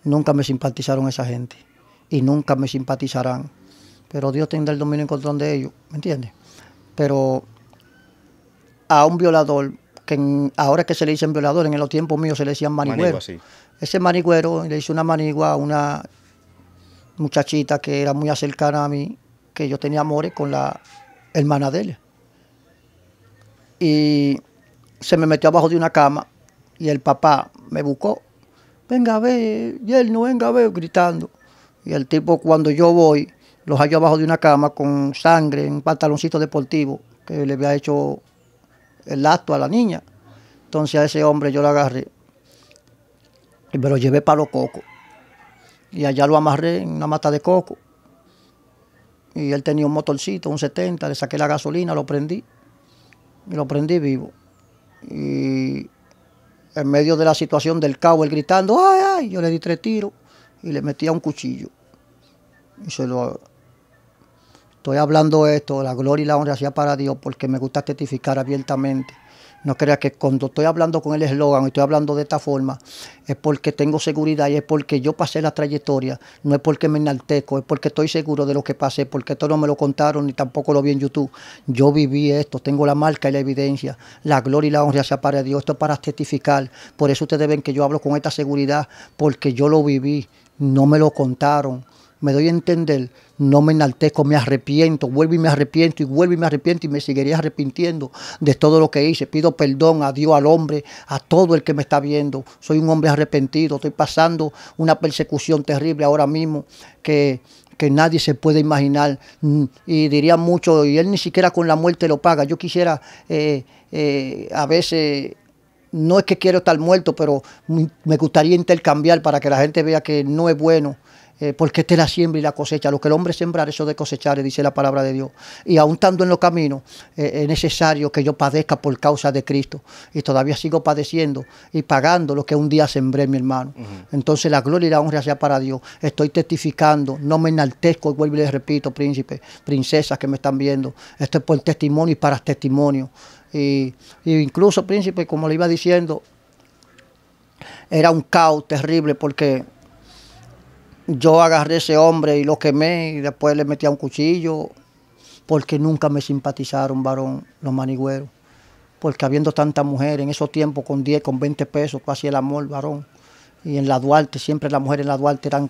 Nunca me simpatizaron esa gente y nunca me simpatizarán. Pero Dios tiene el dominio en control de ellos, ¿me entiende? Pero a un violador, que ahora que se le dicen violador, en los tiempos míos se le decían manigüero. Ese manigüero le hizo una manigua a una muchachita que era muy cercana a mí, que yo tenía amores con la hermana de ella. Y se me metió abajo de una cama y el papá me buscó. Venga a ver, y él no venga a ver, gritando. Y el tipo, cuando yo voy, los halló abajo de una cama con sangre, en un pantaloncito deportivo que le había hecho el acto a la niña. Entonces a ese hombre yo lo agarré y me lo llevé para los cocos. Y allá lo amarré en una mata de coco. Y él tenía un motorcito, un 70, le saqué la gasolina, lo prendí. Y lo prendí vivo. Y en medio de la situación del cabo, él gritando, ¡ay, ay! Yo le di tres tiros y le metía un cuchillo. Y se lo. Estoy hablando esto, la gloria y la honra sea para Dios, porque me gusta testificar abiertamente no crea que cuando estoy hablando con el eslogan y estoy hablando de esta forma, es porque tengo seguridad y es porque yo pasé la trayectoria, no es porque me enalteco, es porque estoy seguro de lo que pasé, porque esto no me lo contaron ni tampoco lo vi en YouTube. Yo viví esto, tengo la marca y la evidencia, la gloria y la honra sea para Dios, esto es para testificar. Por eso ustedes ven que yo hablo con esta seguridad, porque yo lo viví, no me lo contaron. Me doy a entender no me enaltezco, me arrepiento, vuelvo y me arrepiento y vuelvo y me arrepiento y me seguiré arrepintiendo de todo lo que hice. Pido perdón a Dios, al hombre, a todo el que me está viendo. Soy un hombre arrepentido, estoy pasando una persecución terrible ahora mismo que que nadie se puede imaginar. Mm, y diría mucho, y él ni siquiera con la muerte lo paga. Yo quisiera eh, eh, a veces no es que quiero estar muerto, pero me gustaría intercambiar para que la gente vea que no es bueno eh, porque te la siembra y la cosecha. Lo que el hombre sembrar, eso de cosechar, dice la palabra de Dios. Y aún estando en los caminos, eh, es necesario que yo padezca por causa de Cristo. Y todavía sigo padeciendo y pagando lo que un día sembré, mi hermano. Entonces la gloria y la honra sea para Dios. Estoy testificando, no me enaltezco, vuelvo y les repito, príncipe, princesas que me están viendo. Esto es por testimonio y para testimonio. y incluso, príncipe, como le iba diciendo, era un caos terrible porque yo agarré a ese hombre y lo quemé y después le metí a un cuchillo porque nunca me simpatizaron, varón, los manigüeros. Porque habiendo tanta mujer en esos tiempos con 10, con 20 pesos, casi el amor, varón. Y en la Duarte, siempre las mujeres en la Duarte eran...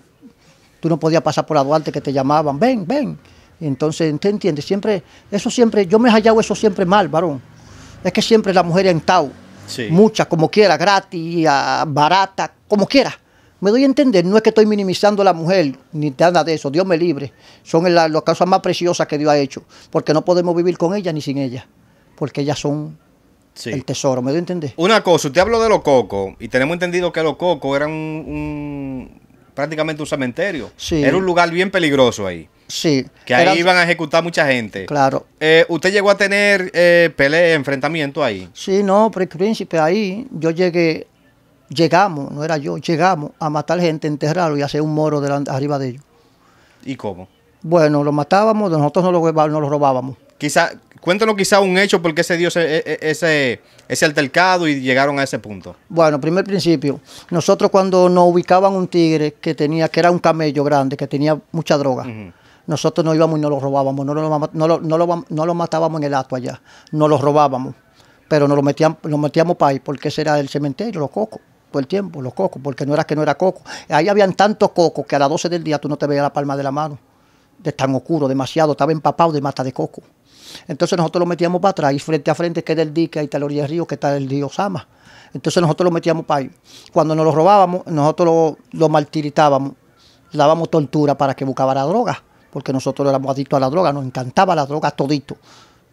Tú no podías pasar por la Duarte que te llamaban, ven, ven. entonces, ¿te entiendes? Siempre, eso siempre, yo me he hallado eso siempre mal, varón. Es que siempre la mujer en Tau, sí. muchas, como quiera, gratis, barata, como quiera me doy a entender, no es que estoy minimizando a la mujer, ni nada de eso, Dios me libre. Son las, causas más preciosas que Dios ha hecho, porque no podemos vivir con ella ni sin ella, porque ellas son el tesoro, me doy a entender. Una cosa, usted habló de los cocos, y tenemos entendido que los cocos eran prácticamente un cementerio. Sí. Era un lugar bien peligroso ahí. Sí. Que ahí iban a ejecutar mucha gente. Claro. Eh, ¿Usted llegó a tener eh, enfrentamiento ahí? Sí, no, príncipe, ahí yo llegué llegamos, no era yo, llegamos a matar gente, enterrarlo y hacer un moro arriba de ellos. ¿Y cómo? Bueno, lo matábamos, nosotros no lo, no lo robábamos. Quizá, cuéntanos quizá un hecho por qué se dio e, e, ese, ese, altercado y llegaron a ese punto. Bueno, primer principio, nosotros cuando nos ubicaban un tigre que tenía, que era un camello grande, que tenía mucha droga, nosotros no íbamos y no lo robábamos, no lo, no, matábamos en el acto allá, no lo robábamos, pero nos lo metíamos, lo metíamos para ahí, porque ese era el cementerio, los cocos el tiempo, los cocos, porque no era que no era coco. Ahí habían tantos cocos que a las 12 del día tú no te veías la palma de la mano, de tan oscuro, demasiado, estaba empapado de mata de coco. Entonces nosotros lo metíamos para atrás y frente a frente es el dique, ahí está el río, que está el río Sama. Entonces nosotros lo metíamos para ahí. Cuando nos lo robábamos, nosotros lo, lo martiritábamos, dábamos tortura para que buscara la droga, porque nosotros éramos adictos a la droga, nos encantaba la droga todito.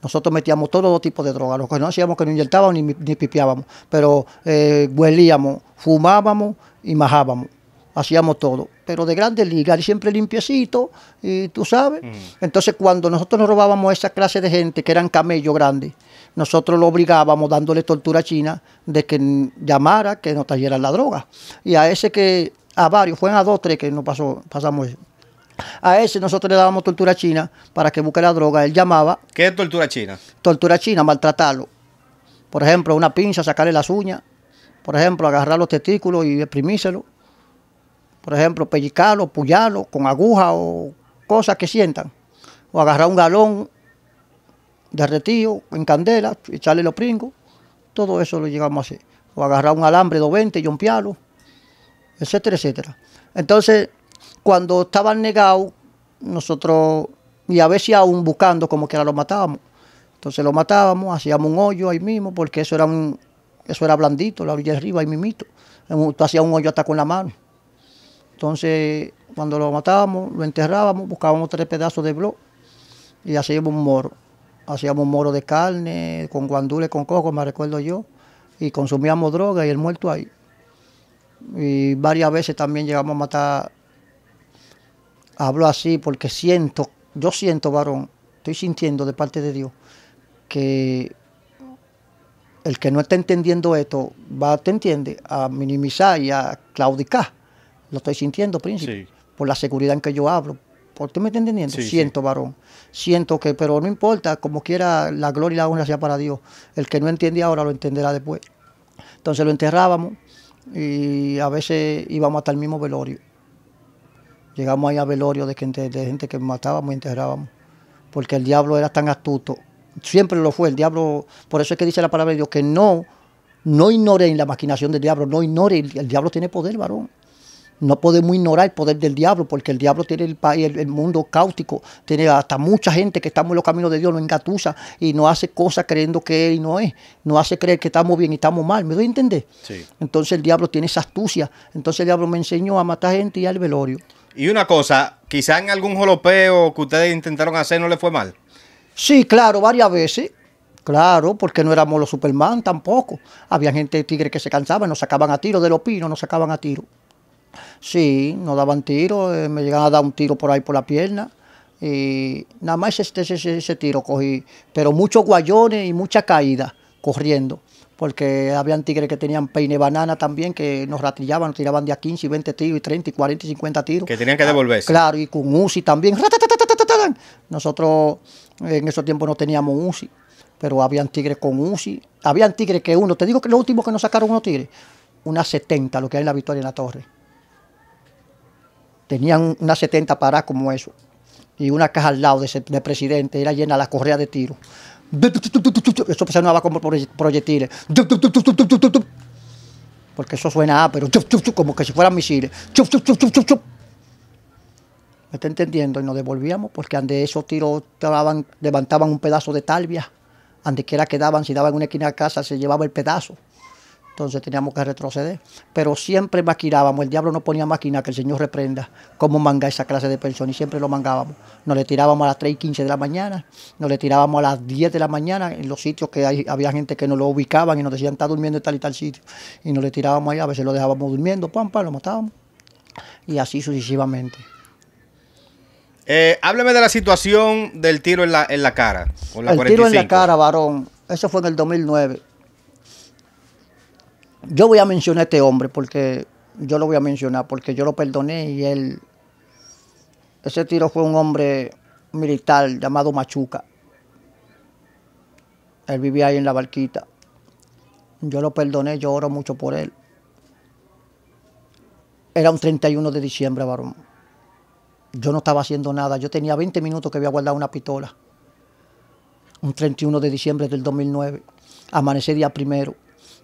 Nosotros metíamos todo tipo de drogas. Lo que no hacíamos que no inyectábamos ni, ni pipiábamos, pero eh, huelíamos, fumábamos y majábamos. Hacíamos todo, pero de grandes ligas y siempre limpiecito, y tú sabes. Mm. Entonces, cuando nosotros nos robábamos a esa clase de gente que eran camellos grandes, nosotros lo obligábamos dándole tortura a China de que llamara que nos trajeran la droga. Y a ese que, a varios, fueron a dos, tres que nos pasó, pasamos eso. A ese nosotros le dábamos tortura china para que busque la droga. Él llamaba. ¿Qué es tortura china? Tortura china, maltratarlo. Por ejemplo, una pinza, sacarle las uñas. Por ejemplo, agarrar los testículos y exprimírselo. Por ejemplo, pellizcarlo, pullarlo con aguja o cosas que sientan. O agarrar un galón derretido en candela, echarle los pringos. Todo eso lo llegamos a hacer. O agarrar un alambre 20 y yompearlo, etcétera, etcétera. Entonces, cuando estaban negados, nosotros, y a veces aún buscando, como que lo matábamos. Entonces lo matábamos, hacíamos un hoyo ahí mismo, porque eso era un, eso era blandito, la orilla arriba, ahí mimito. Tú hacías un hoyo hasta con la mano. Entonces, cuando lo matábamos, lo enterrábamos, buscábamos tres pedazos de blog y hacíamos un moro. Hacíamos un moro de carne, con guandules, con coco, me recuerdo yo, y consumíamos droga y el muerto ahí. Y varias veces también llegamos a matar Hablo así porque siento, yo siento, varón, estoy sintiendo de parte de Dios que el que no está entendiendo esto va, te entiende, a minimizar y a claudicar. Lo estoy sintiendo, príncipe, por la seguridad en que yo hablo. ¿Por qué me está entendiendo? siento, varón. Siento que, pero no importa, como quiera, la gloria y la honra sea para Dios. El que no entiende ahora lo entenderá después. Entonces lo enterrábamos y a veces íbamos hasta el mismo velorio. Llegamos ahí a velorio de gente, de gente que matábamos y enterrábamos, porque el diablo era tan astuto. Siempre lo fue, el diablo, por eso es que dice la palabra de Dios, que no, no ignoren la maquinación del diablo, no ignore el, diablo tiene poder, varón. No podemos ignorar el poder del diablo, porque el diablo tiene el, el, mundo cáustico, tiene hasta mucha gente que estamos en los caminos de Dios, nos engatusa y no hace cosas creyendo que él no es, no hace creer que estamos bien y estamos mal, ¿me doy a entender? Entonces el diablo tiene esa astucia, entonces el diablo me enseñó a matar gente y al velorio. Y una cosa, quizá en algún jolopeo que ustedes intentaron hacer no le fue mal. Sí, claro, varias veces. Claro, porque no éramos los Superman tampoco. Había gente de tigre que se cansaba, nos sacaban a tiro de los pino nos sacaban a tiro. Sí, nos daban tiro, eh, me llegaban a dar un tiro por ahí por la pierna. Y nada más ese, ese, ese tiro cogí, pero muchos guayones y mucha caída corriendo porque habían tigres que tenían peine banana también, que nos ratillaban, nos tiraban de a 15, 20 tiros, y 30, 40, 50 tiros. Que tenían que devolverse. Claro, y con UCI también. Nosotros en esos tiempos no teníamos UCI, pero habían tigres con UCI. Habían tigres que uno, te digo que lo último que nos sacaron unos tigres, unas 70, lo que hay en la Victoria en la Torre. Tenían unas 70 paradas como eso. Y una caja al lado de, presidente, era llena la correa de tiro. Eso sonaba como proyectiles. Porque eso suena pero como que si fueran misiles. ¿Me está entendiendo? Y nos devolvíamos porque ande esos tiros levantaban un pedazo de talvia. Ande quiera quedaban, si daban una esquina a casa, se llevaba el pedazo. Entonces teníamos que retroceder. Pero siempre maquinábamos, el diablo no ponía máquina que el Señor reprenda cómo manga esa clase de personas y siempre lo mangábamos. Nos le tirábamos a las 3 y 15 de la mañana, nos le tirábamos a las 10 de la mañana en los sitios que había gente que nos lo ubicaban y nos decían está durmiendo en tal y tal sitio. Y nos le tirábamos ahí. a veces lo dejábamos durmiendo, pam, pam, lo matábamos. Y así sucesivamente. Eh, hábleme de la situación del tiro en la, en la cara. el tiro en la cara, varón. Eso fue en el 2009. Yo voy a mencionar a este hombre porque yo lo voy a mencionar, porque yo lo perdoné y él, ese tiro fue un hombre militar llamado Machuca. Él vivía ahí en la barquita. Yo lo perdoné, yo oro mucho por él. Era un 31 de diciembre, varón. Yo no estaba haciendo nada. Yo tenía 20 minutos que había guardado una pistola. Un 31 de diciembre del 2009. Amanecí día primero.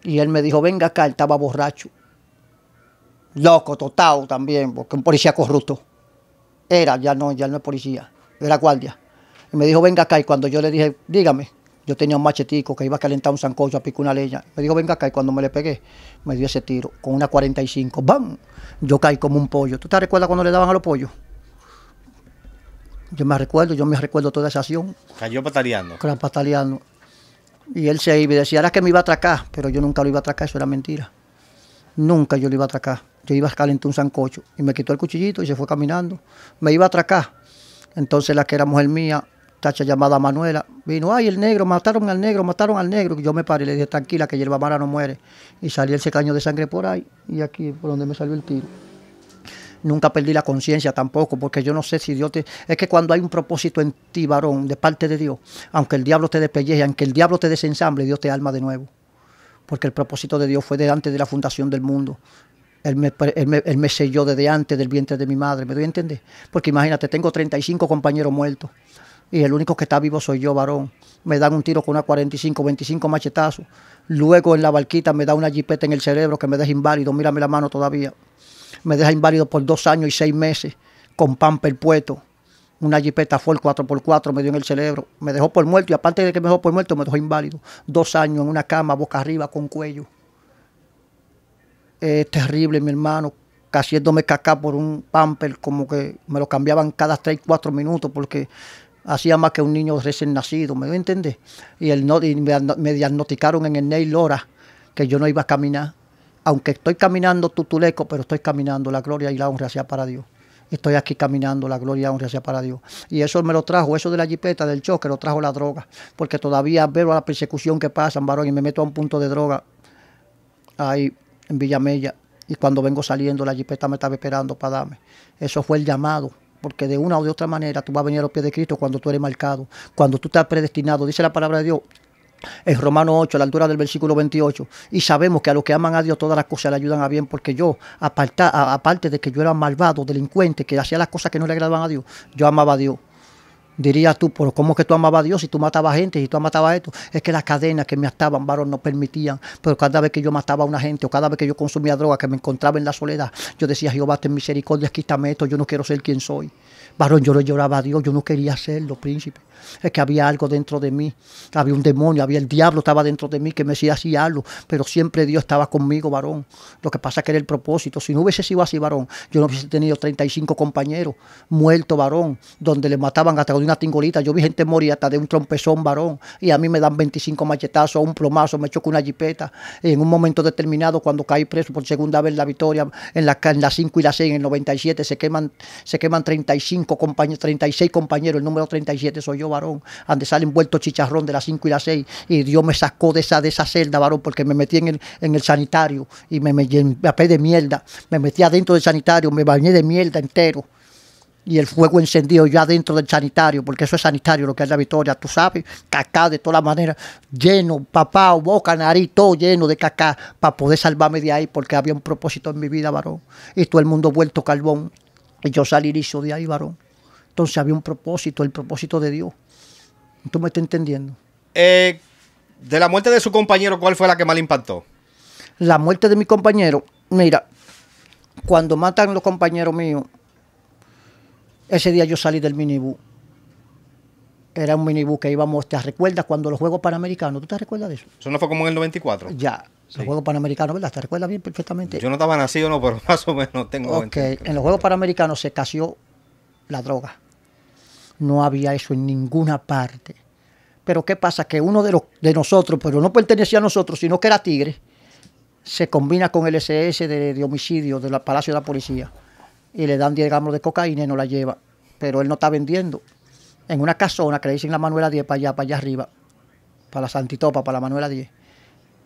Y él me dijo, venga acá, él estaba borracho. Loco, total también, porque un policía corrupto. Era, ya no, ya no es policía, era guardia. Y me dijo, venga acá. Y cuando yo le dije, dígame, yo tenía un machetico que iba a calentar un sancocho, a picar una leña. Me dijo, venga acá. Y cuando me le pegué, me dio ese tiro con una 45. ¡Bam! Yo caí como un pollo. ¿Tú te recuerdas cuando le daban a los pollos? Yo me recuerdo, yo me recuerdo toda esa acción. Cayó pataleando. Cayó pataleando. Y él se iba y decía, era que me iba a atracar, pero yo nunca lo iba a atracar, eso era mentira. Nunca yo lo iba a atracar. Yo iba a calentar un sancocho y me quitó el cuchillito y se fue caminando. Me iba a atracar. Entonces la que era mujer mía, tacha llamada Manuela, vino, ay, el negro, mataron al negro, mataron al negro. Y yo me paré y le dije, tranquila, que Yerba Mara no muere. Y salí el secaño de sangre por ahí y aquí por donde me salió el tiro nunca perdí la conciencia tampoco, porque yo no sé si Dios te... Es que cuando hay un propósito en ti, varón, de parte de Dios, aunque el diablo te despelleje, aunque el diablo te desensamble, Dios te alma de nuevo. Porque el propósito de Dios fue de antes de la fundación del mundo. Él me, selló desde antes del vientre de mi madre, ¿me doy a entender? Porque imagínate, tengo 35 compañeros muertos y el único que está vivo soy yo, varón. Me dan un tiro con una 45, 25 machetazos. Luego en la barquita me da una jipeta en el cerebro que me deja inválido, mírame la mano todavía me deja inválido por dos años y seis meses con pamper puesto. Una jipeta Ford 4x4 me dio en el cerebro. Me dejó por muerto y aparte de que me dejó por muerto, me dejó inválido. Dos años en una cama, boca arriba, con cuello. Es terrible, mi hermano. Casiéndome caca por un pamper, como que me lo cambiaban cada 3, cuatro minutos porque hacía más que un niño recién nacido, ¿me entiendes? Y, el, me, diagnosticaron en el Neil Lora que yo no iba a caminar aunque estoy caminando tutuleco, pero estoy caminando, la gloria y la honra sea para Dios. Estoy aquí caminando, la gloria y la honra sea para Dios. Y eso me lo trajo, eso de la jipeta, del choque, lo trajo la droga. Porque todavía veo la persecución que pasan, varón, y me meto a un punto de droga ahí en Villamella. Y cuando vengo saliendo, la jipeta me estaba esperando para darme. Eso fue el llamado porque de una u de otra manera tú vas a venir a los pies de Cristo cuando tú eres marcado, cuando tú estás predestinado. Dice la palabra de Dios, en Romanos 8, a la altura del versículo 28. Y sabemos que a los que aman a Dios todas las cosas le ayudan a bien, porque yo, aparte de que yo era malvado, delincuente, que hacía las cosas que no le agradaban a Dios, yo amaba a Dios. Dirías tú, pero ¿cómo que tú amabas a Dios si tú matabas gente, y tú matabas esto? Es que las cadenas que me ataban, varón, no permitían. Pero cada vez que yo mataba a una gente o cada vez que yo consumía droga, que me encontraba en la soledad, yo decía, Jehová, ten misericordia, quítame esto, yo no quiero ser quien soy varón, yo le lloraba a Dios, yo no quería serlo, príncipe. Es que había algo dentro de mí, había un demonio, había el diablo, estaba dentro de mí que me decía así algo, pero siempre Dios estaba conmigo, varón. Lo que pasa es que era el propósito. Si no hubiese sido así, varón, yo no hubiese tenido 35 compañeros muertos, varón, donde le mataban hasta de una tingolita. Yo vi gente morir hasta de un trompezón, varón, y a mí me dan 25 machetazos, un plomazo, me choco una jipeta. En un momento determinado, cuando caí preso por segunda vez en la victoria, en la, en la 5 y la 6, en el 97, se queman, se queman 35 compañeros, 36 compañeros, el número 37 soy yo, varón, donde salen envuelto chicharrón de las 5 y las 6, y Dios me sacó de esa, de esa celda, varón, porque me metí en el, sanitario y me, me, de mierda, me metí adentro del sanitario, me bañé de mierda entero y el fuego encendido yo adentro del sanitario, porque eso es sanitario lo que es la victoria, tú sabes, cacá de todas maneras, lleno, papá, boca, nariz, todo lleno de cacá, para poder salvarme de ahí, porque había un propósito en mi vida, varón, y todo el mundo vuelto carbón. Y yo salí liso de ahí, varón. Entonces había un propósito, el propósito de Dios. ¿Tú me estás entendiendo? Eh, de la muerte de su compañero, ¿cuál fue la que más le impactó? La muerte de mi compañero, mira, cuando matan los compañeros míos, ese día yo salí del minibús. Era un minibús que íbamos, ¿te recuerdas cuando los Juegos Panamericanos? ¿Tú te recuerdas de eso? Eso no fue como en el 94. Ya, los Juegos Panamericanos, ¿verdad? ¿Te recuerdas bien perfectamente? Yo no estaba nacido, no, pero más o menos tengo... Ok, en los Juegos Panamericanos se casió la droga. No había eso en ninguna parte. Pero ¿qué pasa? Que uno de, los, de nosotros, pero no pertenecía a nosotros, sino que era tigre, se combina con el SS de, de homicidio del Palacio de la Policía y le dan 10 gramos de cocaína y no la lleva. Pero él no está vendiendo. En una casona que le dicen la Manuela 10 para allá, para allá arriba, para la Santitopa, para la Manuela 10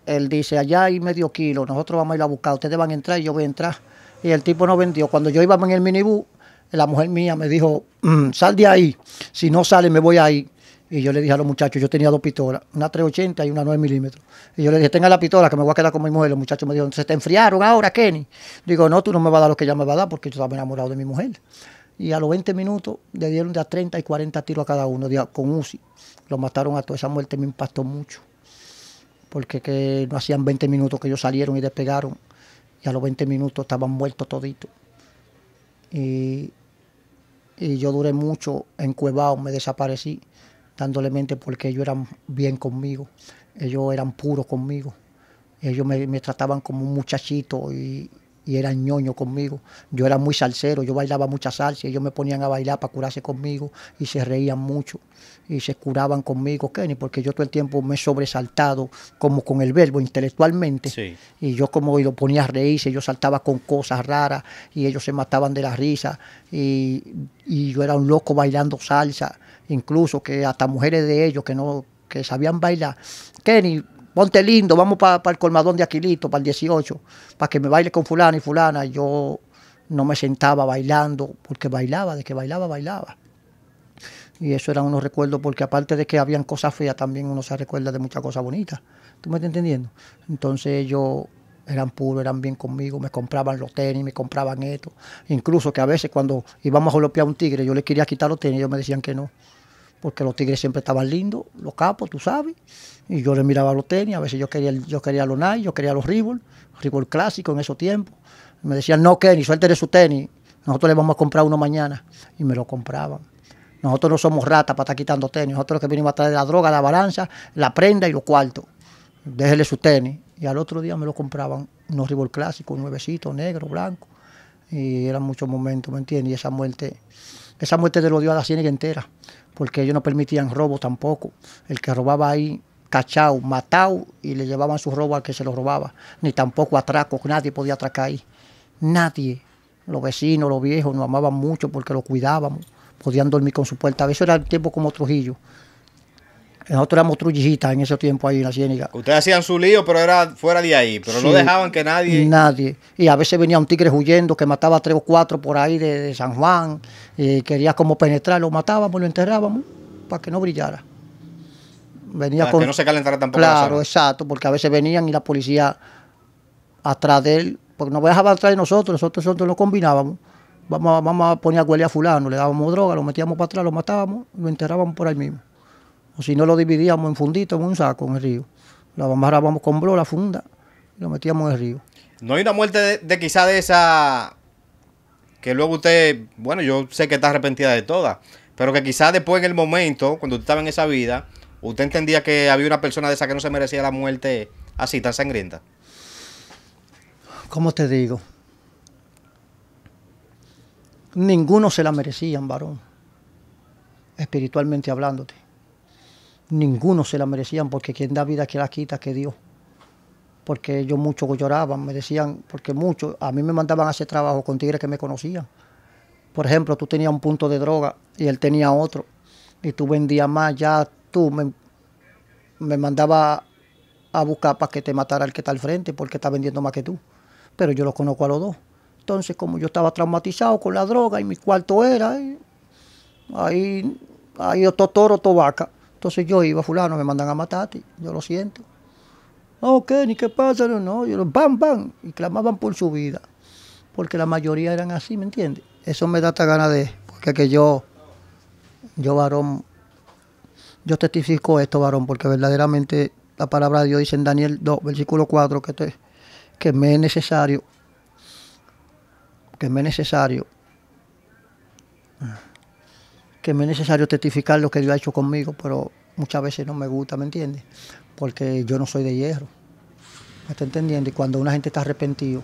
él dice, allá hay medio kilo, nosotros vamos a ir a buscar, ustedes van a entrar y yo voy a entrar. Y el tipo no vendió. Cuando yo iba en el minibús, la mujer mía me dijo, mm, sal de ahí, si no sale me voy a ir, Y yo le dije a los muchachos, yo tenía dos pistolas, una 380 y una 9 milímetros. Y yo le dije, tenga la pistola que me voy a quedar con mi mujer. Los muchachos me dijeron, se te enfriaron ahora, Kenny. Digo, no, tú no me vas a dar lo que ella me va a dar porque yo estaba enamorado de mi mujer. Y a los 20 minutos le dieron de a 30 y 40 tiros a cada uno, con UCI. lo mataron a todos. esa muerte, me impactó mucho porque que no hacían 20 minutos que ellos salieron y despegaron, y a los 20 minutos estaban muertos toditos. Y, y yo duré mucho en Cuevao, me desaparecí, dándole mente porque ellos eran bien conmigo, ellos eran puros conmigo, ellos me, me trataban como un muchachito y, y eran ñoño conmigo. Yo era muy salsero, yo bailaba mucha salsa, ellos me ponían a bailar para curarse conmigo y se reían mucho y se curaban conmigo, Kenny, porque yo todo el tiempo me he sobresaltado como con el verbo intelectualmente y yo como lo ponía a reírse, yo saltaba con cosas raras y ellos se mataban de la risa y, yo era un loco bailando salsa, incluso que hasta mujeres de ellos que no que sabían bailar. Kenny, Monte lindo, vamos para el colmadón de Aquilito, para el 18, para que me baile con fulana y fulana. yo no me sentaba bailando, porque bailaba, de que bailaba, bailaba. Y eso eran unos recuerdos, porque aparte de que habían cosas feas, también uno se recuerda de muchas cosas bonitas. ¿Tú me estás entendiendo? Entonces ellos eran puros, eran bien conmigo, me compraban los tenis, me compraban esto. Incluso que a veces cuando íbamos a golpear a un tigre, yo le quería quitar los tenis, ellos me decían que no porque los tigres siempre estaban lindos, los capos, tú sabes. Y yo les miraba los tenis, a veces yo quería, yo quería los Nike, yo quería los Reebok, Reebok clásico en esos tiempos. Me decían, no, Kenny, suéltele su tenis, nosotros le vamos a comprar uno mañana. Y me lo compraban. Nosotros no somos ratas para estar quitando tenis, nosotros los que venimos a traer la droga, la balanza, la prenda y los cuartos. Déjele su tenis. Y al otro día me lo compraban unos Reebok clásicos, nuevecito, negro, blanco. Y eran muchos momentos, ¿me entiendes? Y esa muerte, esa muerte te lo dio a la cine entera porque ellos no permitían robo tampoco. El que robaba ahí, cachao, matado y le llevaban su robo al que se lo robaba. Ni tampoco atracos, nadie podía atracar ahí. Nadie. Los vecinos, los viejos, nos amaban mucho porque los cuidábamos. Podían dormir con su puerta. Eso era el tiempo como Trujillo. Nosotros éramos trullijitas en ese tiempo ahí en la Ciénaga. Ustedes hacían su lío, pero era fuera de ahí, pero no dejaban que nadie. Nadie. Y a veces venía un tigre huyendo que mataba a tres o cuatro por ahí de, San Juan, y quería como penetrar, lo matábamos, lo enterrábamos para que no brillara. para que no se calentara tampoco. Claro, exacto, porque a veces venían y la policía atrás de él, porque no dejaba atrás de nosotros, nosotros, nosotros lo combinábamos. Vamos, a poner a huele a fulano, le dábamos droga, lo metíamos para atrás, lo matábamos, lo enterrábamos por ahí mismo. O si no lo dividíamos en fundito, en un saco, en el río. la vamos con bro, la funda, lo metíamos en el río. No hay una muerte de, quizá de esa que luego usted, bueno, yo sé que está arrepentida de todas, pero que quizá después en el momento, cuando usted estaba en esa vida, usted entendía que había una persona de esa que no se merecía la muerte así, tan sangrienta. ¿Cómo te digo? Ninguno se la merecían, varón, espiritualmente hablándote ninguno se la merecían, porque quien da vida que la quita, que Dios. Porque ellos muchos lloraban, me decían, porque muchos, a mí me mandaban a hacer trabajo con tigres que me conocían. Por ejemplo, tú tenías un punto de droga y él tenía otro, y tú vendías más, ya tú me, me mandaba a buscar para que te matara el que está al frente, porque está vendiendo más que tú. Pero yo los conozco a los dos. Entonces, como yo estaba traumatizado con la droga y mi cuarto era, ahí, ahí, toro, otro vaca. Entonces yo iba, fulano, me mandan a matarte, yo lo siento. No, ¿qué? ¿Ni qué pasa? No, no, yo ¡bam, bam! Y clamaban por su vida, porque la mayoría eran así, ¿me entiendes? Eso me da esta gana de, porque que yo, yo varón, yo testifico esto, varón, porque verdaderamente la palabra de Dios dice en Daniel 2, versículo 4, que, que me es necesario, que me es necesario que me es necesario testificar lo que Dios ha hecho conmigo, pero muchas veces no me gusta, ¿me entiendes? Porque yo no soy de hierro. ¿Me está entendiendo? Y cuando una gente está arrepentido,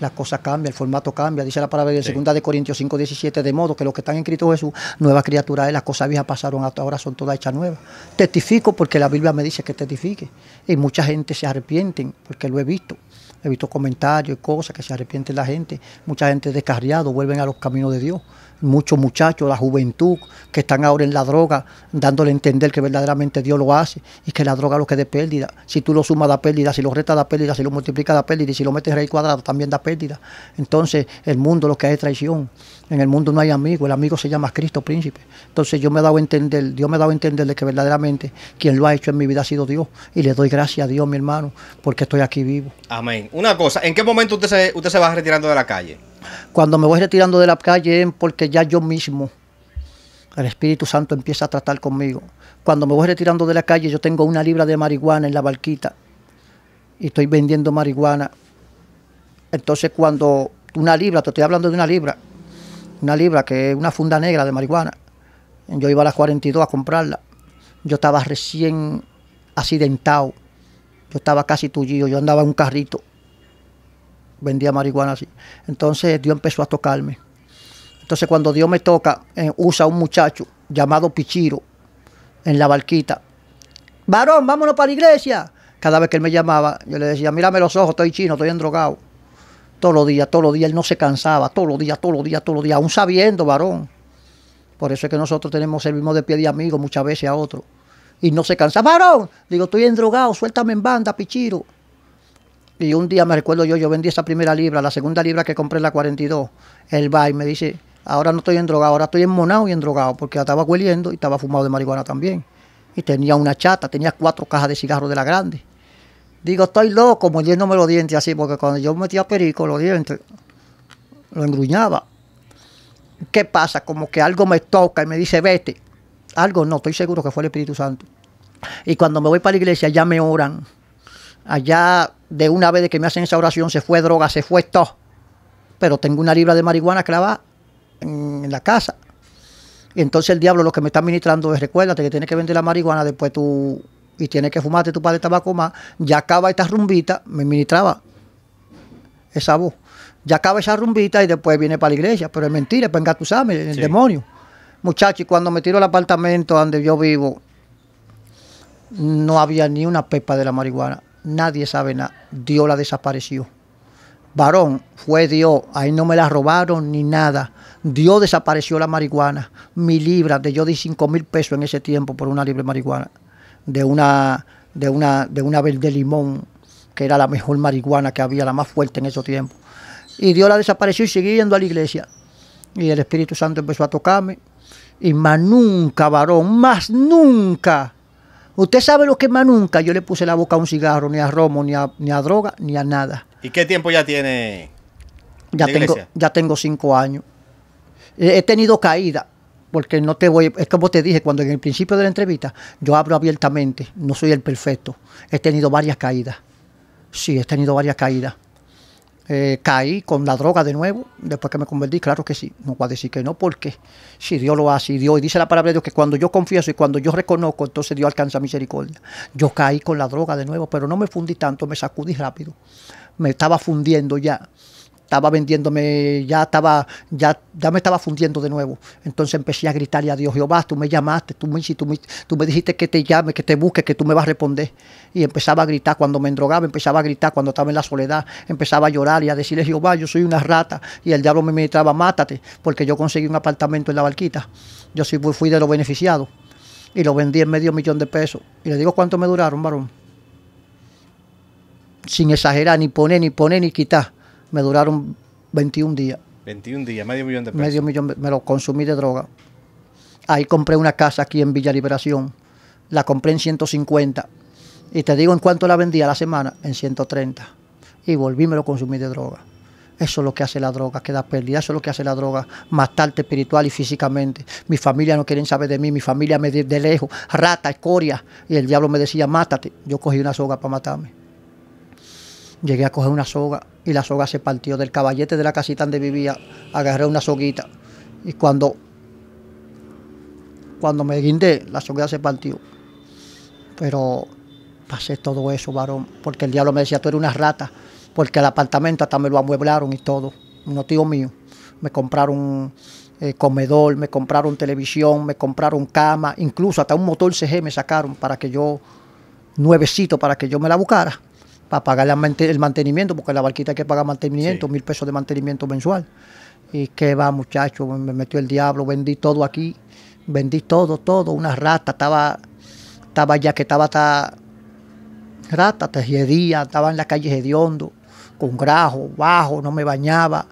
las cosas cambian, el formato cambia. Dice la palabra de 2 segunda de Corintios 5, 17, de modo que los que están en Cristo Jesús, nuevas criaturas, las cosas viejas pasaron hasta ahora, son todas hechas nuevas. Testifico porque la Biblia me dice que testifique. Y mucha gente se arrepiente porque lo he visto. He visto comentarios y cosas que se arrepiente la gente. Mucha gente descarriado, vuelven a los caminos de Dios muchos muchachos, la juventud, que están ahora en la droga, dándole a entender que verdaderamente Dios lo hace y que la droga lo que dé pérdida. Si tú lo sumas da pérdida, si lo restas da pérdida, si lo multiplicas da pérdida y si lo metes rey cuadrado también da pérdida. Entonces el mundo lo que hay es traición. En el mundo no hay amigo, el amigo se llama Cristo príncipe. Entonces yo me he dado a entender, Dios me ha dado a entender de que verdaderamente quien lo ha hecho en mi vida ha sido Dios y le doy gracias a Dios, mi hermano, porque estoy aquí vivo. Amén. Una cosa, ¿en qué momento usted se, usted se va retirando de la calle? Cuando me voy retirando de la calle es porque ya yo mismo, el Espíritu Santo empieza a tratar conmigo. Cuando me voy retirando de la calle yo tengo una libra de marihuana en la barquita y estoy vendiendo marihuana. Entonces cuando una libra, te estoy hablando de una libra, una libra que es una funda negra de marihuana, yo iba a las 42 a comprarla. Yo estaba recién accidentado. Yo estaba casi tullido. Yo andaba en un carrito vendía marihuana así. Entonces Dios empezó a tocarme. Entonces cuando Dios me toca, eh, usa un muchacho llamado Pichiro en la barquita. Varón, vámonos para la iglesia. Cada vez que él me llamaba, yo le decía, mírame los ojos, estoy chino, estoy endrogado. Todos los días, todos los días, él no se cansaba, todos los días, todos los días, todos los días, aún sabiendo, varón. Por eso es que nosotros tenemos, servimos de pie de amigo muchas veces a otro Y no se cansa, varón. Digo, estoy endrogado, suéltame en banda, Pichiro. Y un día me recuerdo yo, yo vendí esa primera libra, la segunda libra que compré la 42, el va y me dice, ahora no estoy en drogado, ahora estoy en monao y en drogado, porque estaba hueliendo y estaba fumado de marihuana también. Y tenía una chata, tenía cuatro cajas de cigarro de la grande. Digo, estoy loco, me los dientes así, porque cuando yo metía perico los dientes, lo engruñaba. ¿Qué pasa? Como que algo me toca y me dice, vete. Algo no, estoy seguro que fue el Espíritu Santo. Y cuando me voy para la iglesia, allá me oran. Allá de una vez que me hacen esa oración, se fue droga, se fue todo. Pero tengo una libra de marihuana clavada en, la casa. Y entonces el diablo lo que me está ministrando es recuérdate que tienes que vender la marihuana, después tú y tienes que fumarte tu padre de tabaco más, ya acaba esta rumbita, me ministraba esa voz. Ya acaba esa rumbita y después viene para la iglesia, pero es mentira, es venga tú sabes, el demonio. Muchachos, cuando me tiro al apartamento donde yo vivo, no había ni una pepa de la marihuana nadie sabe nada. Dios la desapareció. Varón, fue Dios, ahí no me la robaron ni nada. Dios desapareció la marihuana. Mi libra, de yo di cinco mil pesos en ese tiempo por una libre marihuana. De una, de una, de una verde limón, que era la mejor marihuana que había, la más fuerte en esos tiempos. Y Dios la desapareció y seguí yendo a la iglesia. Y el Espíritu Santo empezó a tocarme. Y más nunca, varón, más nunca Usted sabe lo que más nunca yo le puse la boca a un cigarro, ni a romo, ni a, droga, ni a nada. ¿Y qué tiempo ya tiene? Ya, tengo, ya tengo cinco años. He tenido caídas, porque no te voy, es como te dije cuando en el principio de la entrevista, yo hablo abiertamente, no soy el perfecto. He tenido varias caídas. Sí, he tenido varias caídas. Eh, caí con la droga de nuevo, después que me convertí, claro que sí, no voy a decir que no, porque si Dios lo hace, y y dice la palabra de Dios que cuando yo confieso y cuando yo reconozco, entonces Dios alcanza misericordia. Yo caí con la droga de nuevo, pero no me fundí tanto, me sacudí rápido, me estaba fundiendo ya estaba vendiéndome, ya estaba, ya, ya me estaba fundiendo de nuevo. Entonces empecé a gritarle a Dios, Jehová, tú me llamaste, tú me, tú me dijiste que te llame, que te busque, que tú me vas a responder. Y empezaba a gritar cuando me endrogaba, empezaba a gritar cuando estaba en la soledad, empezaba a llorar y a decirle, Jehová, yo soy una rata. Y el diablo me ministraba, mátate, porque yo conseguí un apartamento en la barquita. Yo sí fui de los beneficiados y lo vendí en medio millón de pesos. Y le digo cuánto me duraron, varón. Sin exagerar, ni poner, ni poner, ni quitar me duraron 21 días. 21 días, medio millón de pesos. Medio millón, me lo consumí de droga. Ahí compré una casa aquí en Villa Liberación. La compré en 150. Y te digo en cuánto la vendí a la semana, en 130. Y volví, me lo consumí de droga. Eso es lo que hace la droga, que da pérdida. Eso es lo que hace la droga, matarte espiritual y físicamente. Mi familia no quieren saber de mí, mi familia me de, de lejos, rata, escoria. Y el diablo me decía, mátate. Yo cogí una soga para matarme. Llegué a coger una soga y la soga se partió del caballete de la casita donde vivía. Agarré una soguita y cuando, cuando me guindé, la soga se partió. Pero pasé todo eso, varón, porque el diablo me decía, tú eres una rata, porque el apartamento hasta me lo amueblaron y todo. Unos tío mío, me compraron eh, comedor, me compraron televisión, me compraron cama, incluso hasta un motor CG me sacaron para que yo, nuevecito, para que yo me la buscara para pagar el mantenimiento, porque la barquita hay que pagar mantenimiento, mil pesos de mantenimiento mensual. Y que va, muchacho, me metió el diablo, vendí todo aquí, vendí todo, todo, una rata, estaba, estaba ya que estaba hasta rata, tejedía, estaba en la calle hediondo, con grajo, bajo, no me bañaba.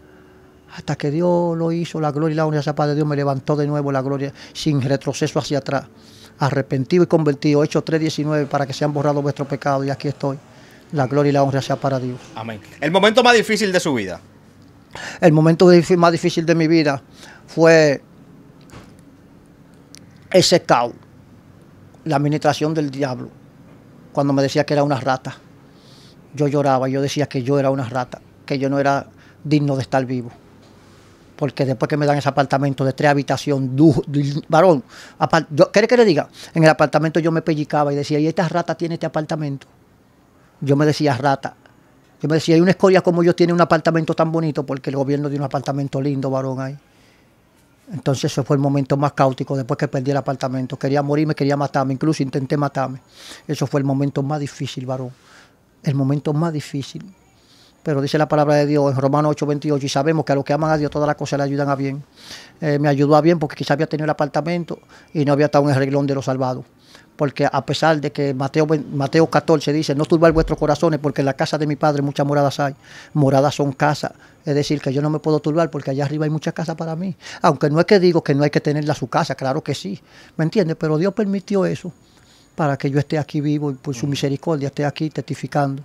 Hasta que Dios lo hizo, la gloria y la honra paz de Dios me levantó de nuevo la gloria, sin retroceso hacia atrás arrepentido y convertido, hecho 3.19, para que sean borrados vuestros pecados, y aquí estoy la gloria y la honra sea para Dios. Amén. El momento más difícil de su vida. El momento más difícil de mi vida fue ese caos, la administración del diablo, cuando me decía que era una rata. Yo lloraba, yo decía que yo era una rata, que yo no era digno de estar vivo. Porque después que me dan ese apartamento de tres habitaciones, varón, ¿quiere que le diga? En el apartamento yo me pellicaba y decía, y esta rata tiene este apartamento yo me decía rata. Yo me decía, hay una escoria como yo tiene un apartamento tan bonito porque el gobierno tiene un apartamento lindo, varón, ahí. Entonces ese fue el momento más cáutico después que perdí el apartamento. Quería morirme, quería matarme, incluso intenté matarme. Eso fue el momento más difícil, varón. El momento más difícil. Pero dice la palabra de Dios en Romanos 28, y sabemos que a los que aman a Dios todas las cosas le ayudan a bien. Eh, me ayudó a bien porque quizás había tenido el apartamento y no había estado en el reglón de los salvados porque a pesar de que Mateo, Mateo 14 dice, no turbar vuestros corazones, porque en la casa de mi padre muchas moradas hay, moradas son casas, es decir, que yo no me puedo turbar porque allá arriba hay muchas casas para mí, aunque no es que digo que no hay que tenerla su casa, claro que sí, ¿me entiendes? Pero Dios permitió eso para que yo esté aquí vivo y por su misericordia esté aquí testificando.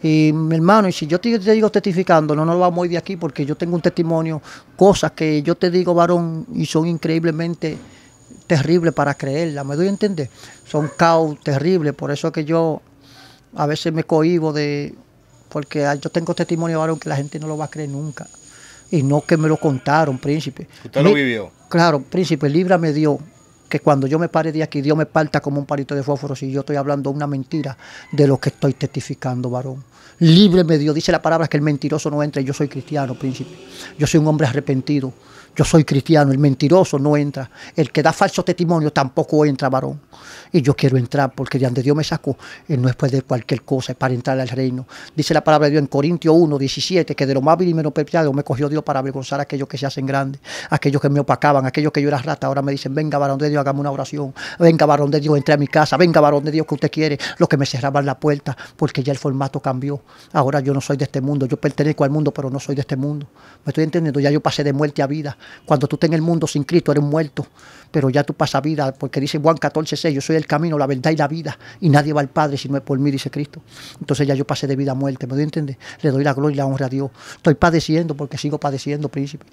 Y mi hermano, y si yo te, digo testificando, no nos vamos a ir de aquí porque yo tengo un testimonio, cosas que yo te digo, varón, y son increíblemente terrible para creerla, ¿me doy a entender? Son caos terribles, por eso que yo a veces me cohibo de, porque ah, yo tengo testimonio varón, que la gente no lo va a creer nunca. Y no que me lo contaron, príncipe. ¿Usted lo vivió? Claro, príncipe, Libra me dio que cuando yo me pare de aquí, Dios me parta como un palito de fósforo si yo estoy hablando una mentira de lo que estoy testificando, varón. Libre me dio, dice la palabra que el mentiroso no entra yo soy cristiano, príncipe. Yo soy un hombre arrepentido yo soy cristiano, el mentiroso no entra, el que da falso testimonio tampoco entra, varón. Y yo quiero entrar porque de donde Dios me sacó, Él eh, no es pues de cualquier cosa, es para entrar al reino. Dice la palabra de Dios en Corintios 1, 17, que de lo más vil y menospreciado me cogió Dios para avergonzar a aquellos que se hacen grandes, aquellos que me opacaban, aquellos que yo era rata, ahora me dicen, venga varón de Dios, hagamos una oración, venga varón de Dios, entre a mi casa, venga varón de Dios que usted quiere, los que me cerraban la puerta, porque ya el formato cambió. Ahora yo no soy de este mundo, yo pertenezco al mundo, pero no soy de este mundo. ¿Me estoy entendiendo? Ya yo pasé de muerte a vida. Cuando tú estés en el mundo sin Cristo, eres muerto, pero ya tú pasas vida, porque dice Juan 14, yo soy el camino, la verdad y la vida, y nadie va al Padre si no es por mí, dice Cristo. Entonces ya yo pasé de vida a muerte, ¿me doy a entender? Le doy la gloria y la honra a Dios. Estoy padeciendo porque sigo padeciendo, príncipe.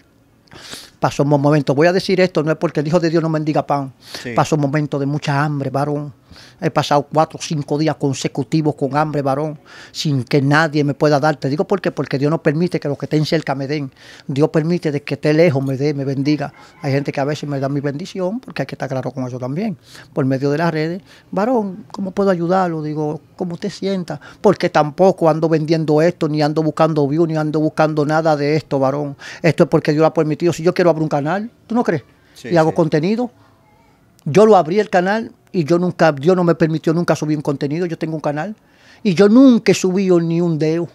Pasó un momento, voy a decir esto, no es porque el Hijo de Dios no diga pan, pasó un momento de mucha hambre, varón He pasado cuatro o cinco días consecutivos con hambre, varón, sin que nadie me pueda dar. Te digo porque porque Dios no permite que los que estén cerca me den. Dios permite de que esté lejos me dé, me bendiga. Hay gente que a veces me da mi bendición, porque hay que estar claro con eso también. Por medio de las redes, varón, ¿cómo puedo ayudarlo? Digo, ...cómo usted sienta, porque tampoco ando vendiendo esto, ni ando buscando view, ni ando buscando nada de esto, varón. Esto es porque Dios lo ha permitido. Si yo quiero abrir un canal, ¿tú no crees? y hago contenido. Yo lo abrí el canal y yo nunca, Dios no me permitió nunca subir un contenido, yo tengo un canal. Y yo nunca he subido ni un dedo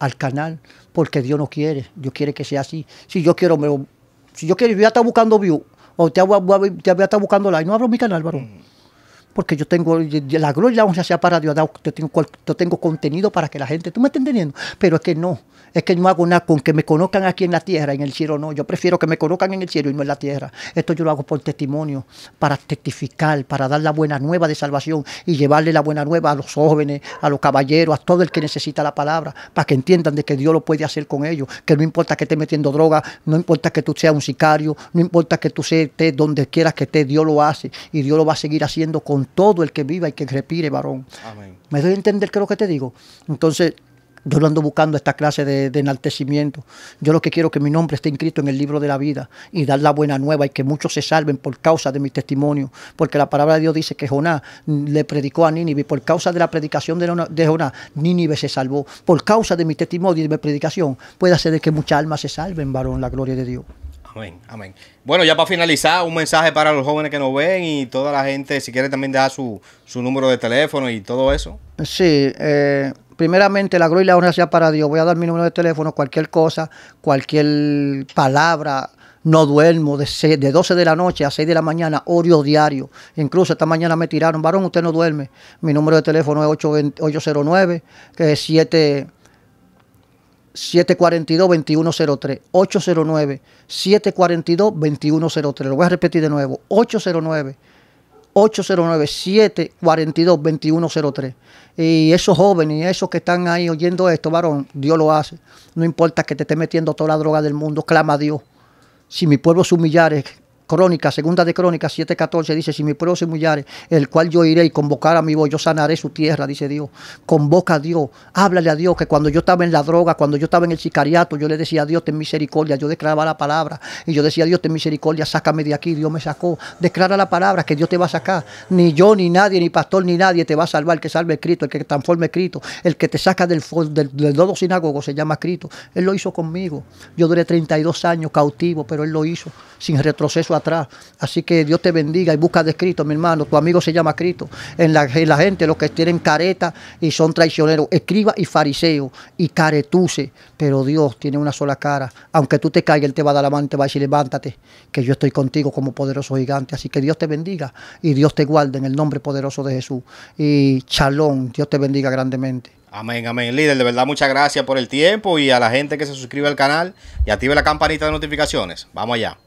al canal, porque Dios no quiere, Dios quiere que sea así. Si yo quiero, si yo quiero, yo voy a estar buscando view, o te voy, a, estar buscando like, no abro mi canal, varón. Mm. Porque yo tengo, la gloria aunque sea para Dios, yo tengo, yo tengo contenido para que la gente, ¿tú me estás entendiendo? Pero es que no, es que no hago nada con que me conozcan aquí en la tierra, en el cielo no. Yo prefiero que me conozcan en el cielo y no en la tierra. Esto yo lo hago por testimonio, para testificar, para dar la buena nueva de salvación y llevarle la buena nueva a los jóvenes, a los caballeros, a todo el que necesita la palabra, para que entiendan de que Dios lo puede hacer con ellos, que no importa que esté metiendo droga, no importa que tú seas un sicario, no importa que tú estés donde quieras que estés, Dios lo hace y Dios lo va a seguir haciendo con todo el que viva y que respire, varón. ¿Me doy a entender qué es lo que te digo? Entonces, yo lo ando buscando esta clase de, enaltecimiento. Yo lo que quiero es que mi nombre esté inscrito en el libro de la vida y dar la buena nueva y que muchos se salven por causa de mi testimonio. Porque la palabra de Dios dice que Jonás le predicó a Nínive. Por causa de la predicación de, de Jonás, Nínive se salvó. Por causa de mi testimonio y de mi predicación, puede hacer de que muchas almas se salven, varón, la gloria de Dios. Amén, amén. Bueno, ya para finalizar, un mensaje para los jóvenes que nos ven y toda la gente, si quiere también dejar su, su número de teléfono y todo eso. Sí, eh, primeramente, la gloria y la honra sea para Dios. Voy a dar mi número de teléfono, cualquier cosa, cualquier palabra. No duermo de, 12 de la noche a 6 de la mañana, orio diario. Incluso esta mañana me tiraron, varón, usted no duerme. Mi número de teléfono es 809, que es 7... 742-2103. 809-742-2103. Lo voy a repetir de nuevo. 809 809-742-2103. Y esos jóvenes, y esos que están ahí oyendo esto, varón, Dios lo hace. No importa que te esté metiendo toda la droga del mundo, clama a Dios. Si mi pueblo se humillare, crónica, segunda de crónica, 7:14 dice, si mi pueblo se humillare, el cual yo iré y convocar a mi voz, yo sanaré su tierra, dice Dios. Convoca a Dios, háblale a Dios, que cuando yo estaba en la droga, cuando yo estaba en el sicariato, yo le decía a Dios, ten misericordia, yo declaraba la palabra y yo decía, Dios, ten misericordia, sácame de aquí, Dios me sacó. Declara la palabra que Dios te va a sacar. Ni yo, ni nadie, ni pastor, ni nadie te va a salvar, el que salve Cristo, el que transforme Cristo, el que te saca del, del, sinagogo se llama Cristo. Él lo hizo conmigo. Yo duré 32 años cautivo, pero Él lo hizo sin retroceso a atrás. Así que Dios te bendiga y busca de Cristo, mi hermano. Tu amigo se llama Cristo. En la, la gente, los que tienen careta y son traicioneros, escriba y fariseo y caretuce Pero Dios tiene una sola cara. Aunque tú te caigas, Él te va a dar la mano y te va a decir, levántate, que yo estoy contigo como poderoso gigante. Así que Dios te bendiga y Dios te guarde en el nombre poderoso de Jesús. Y chalón, Dios te bendiga grandemente. Amén, amén. Líder, de verdad, muchas gracias por el tiempo y a la gente que se suscribe al canal y active la campanita de notificaciones. Vamos allá.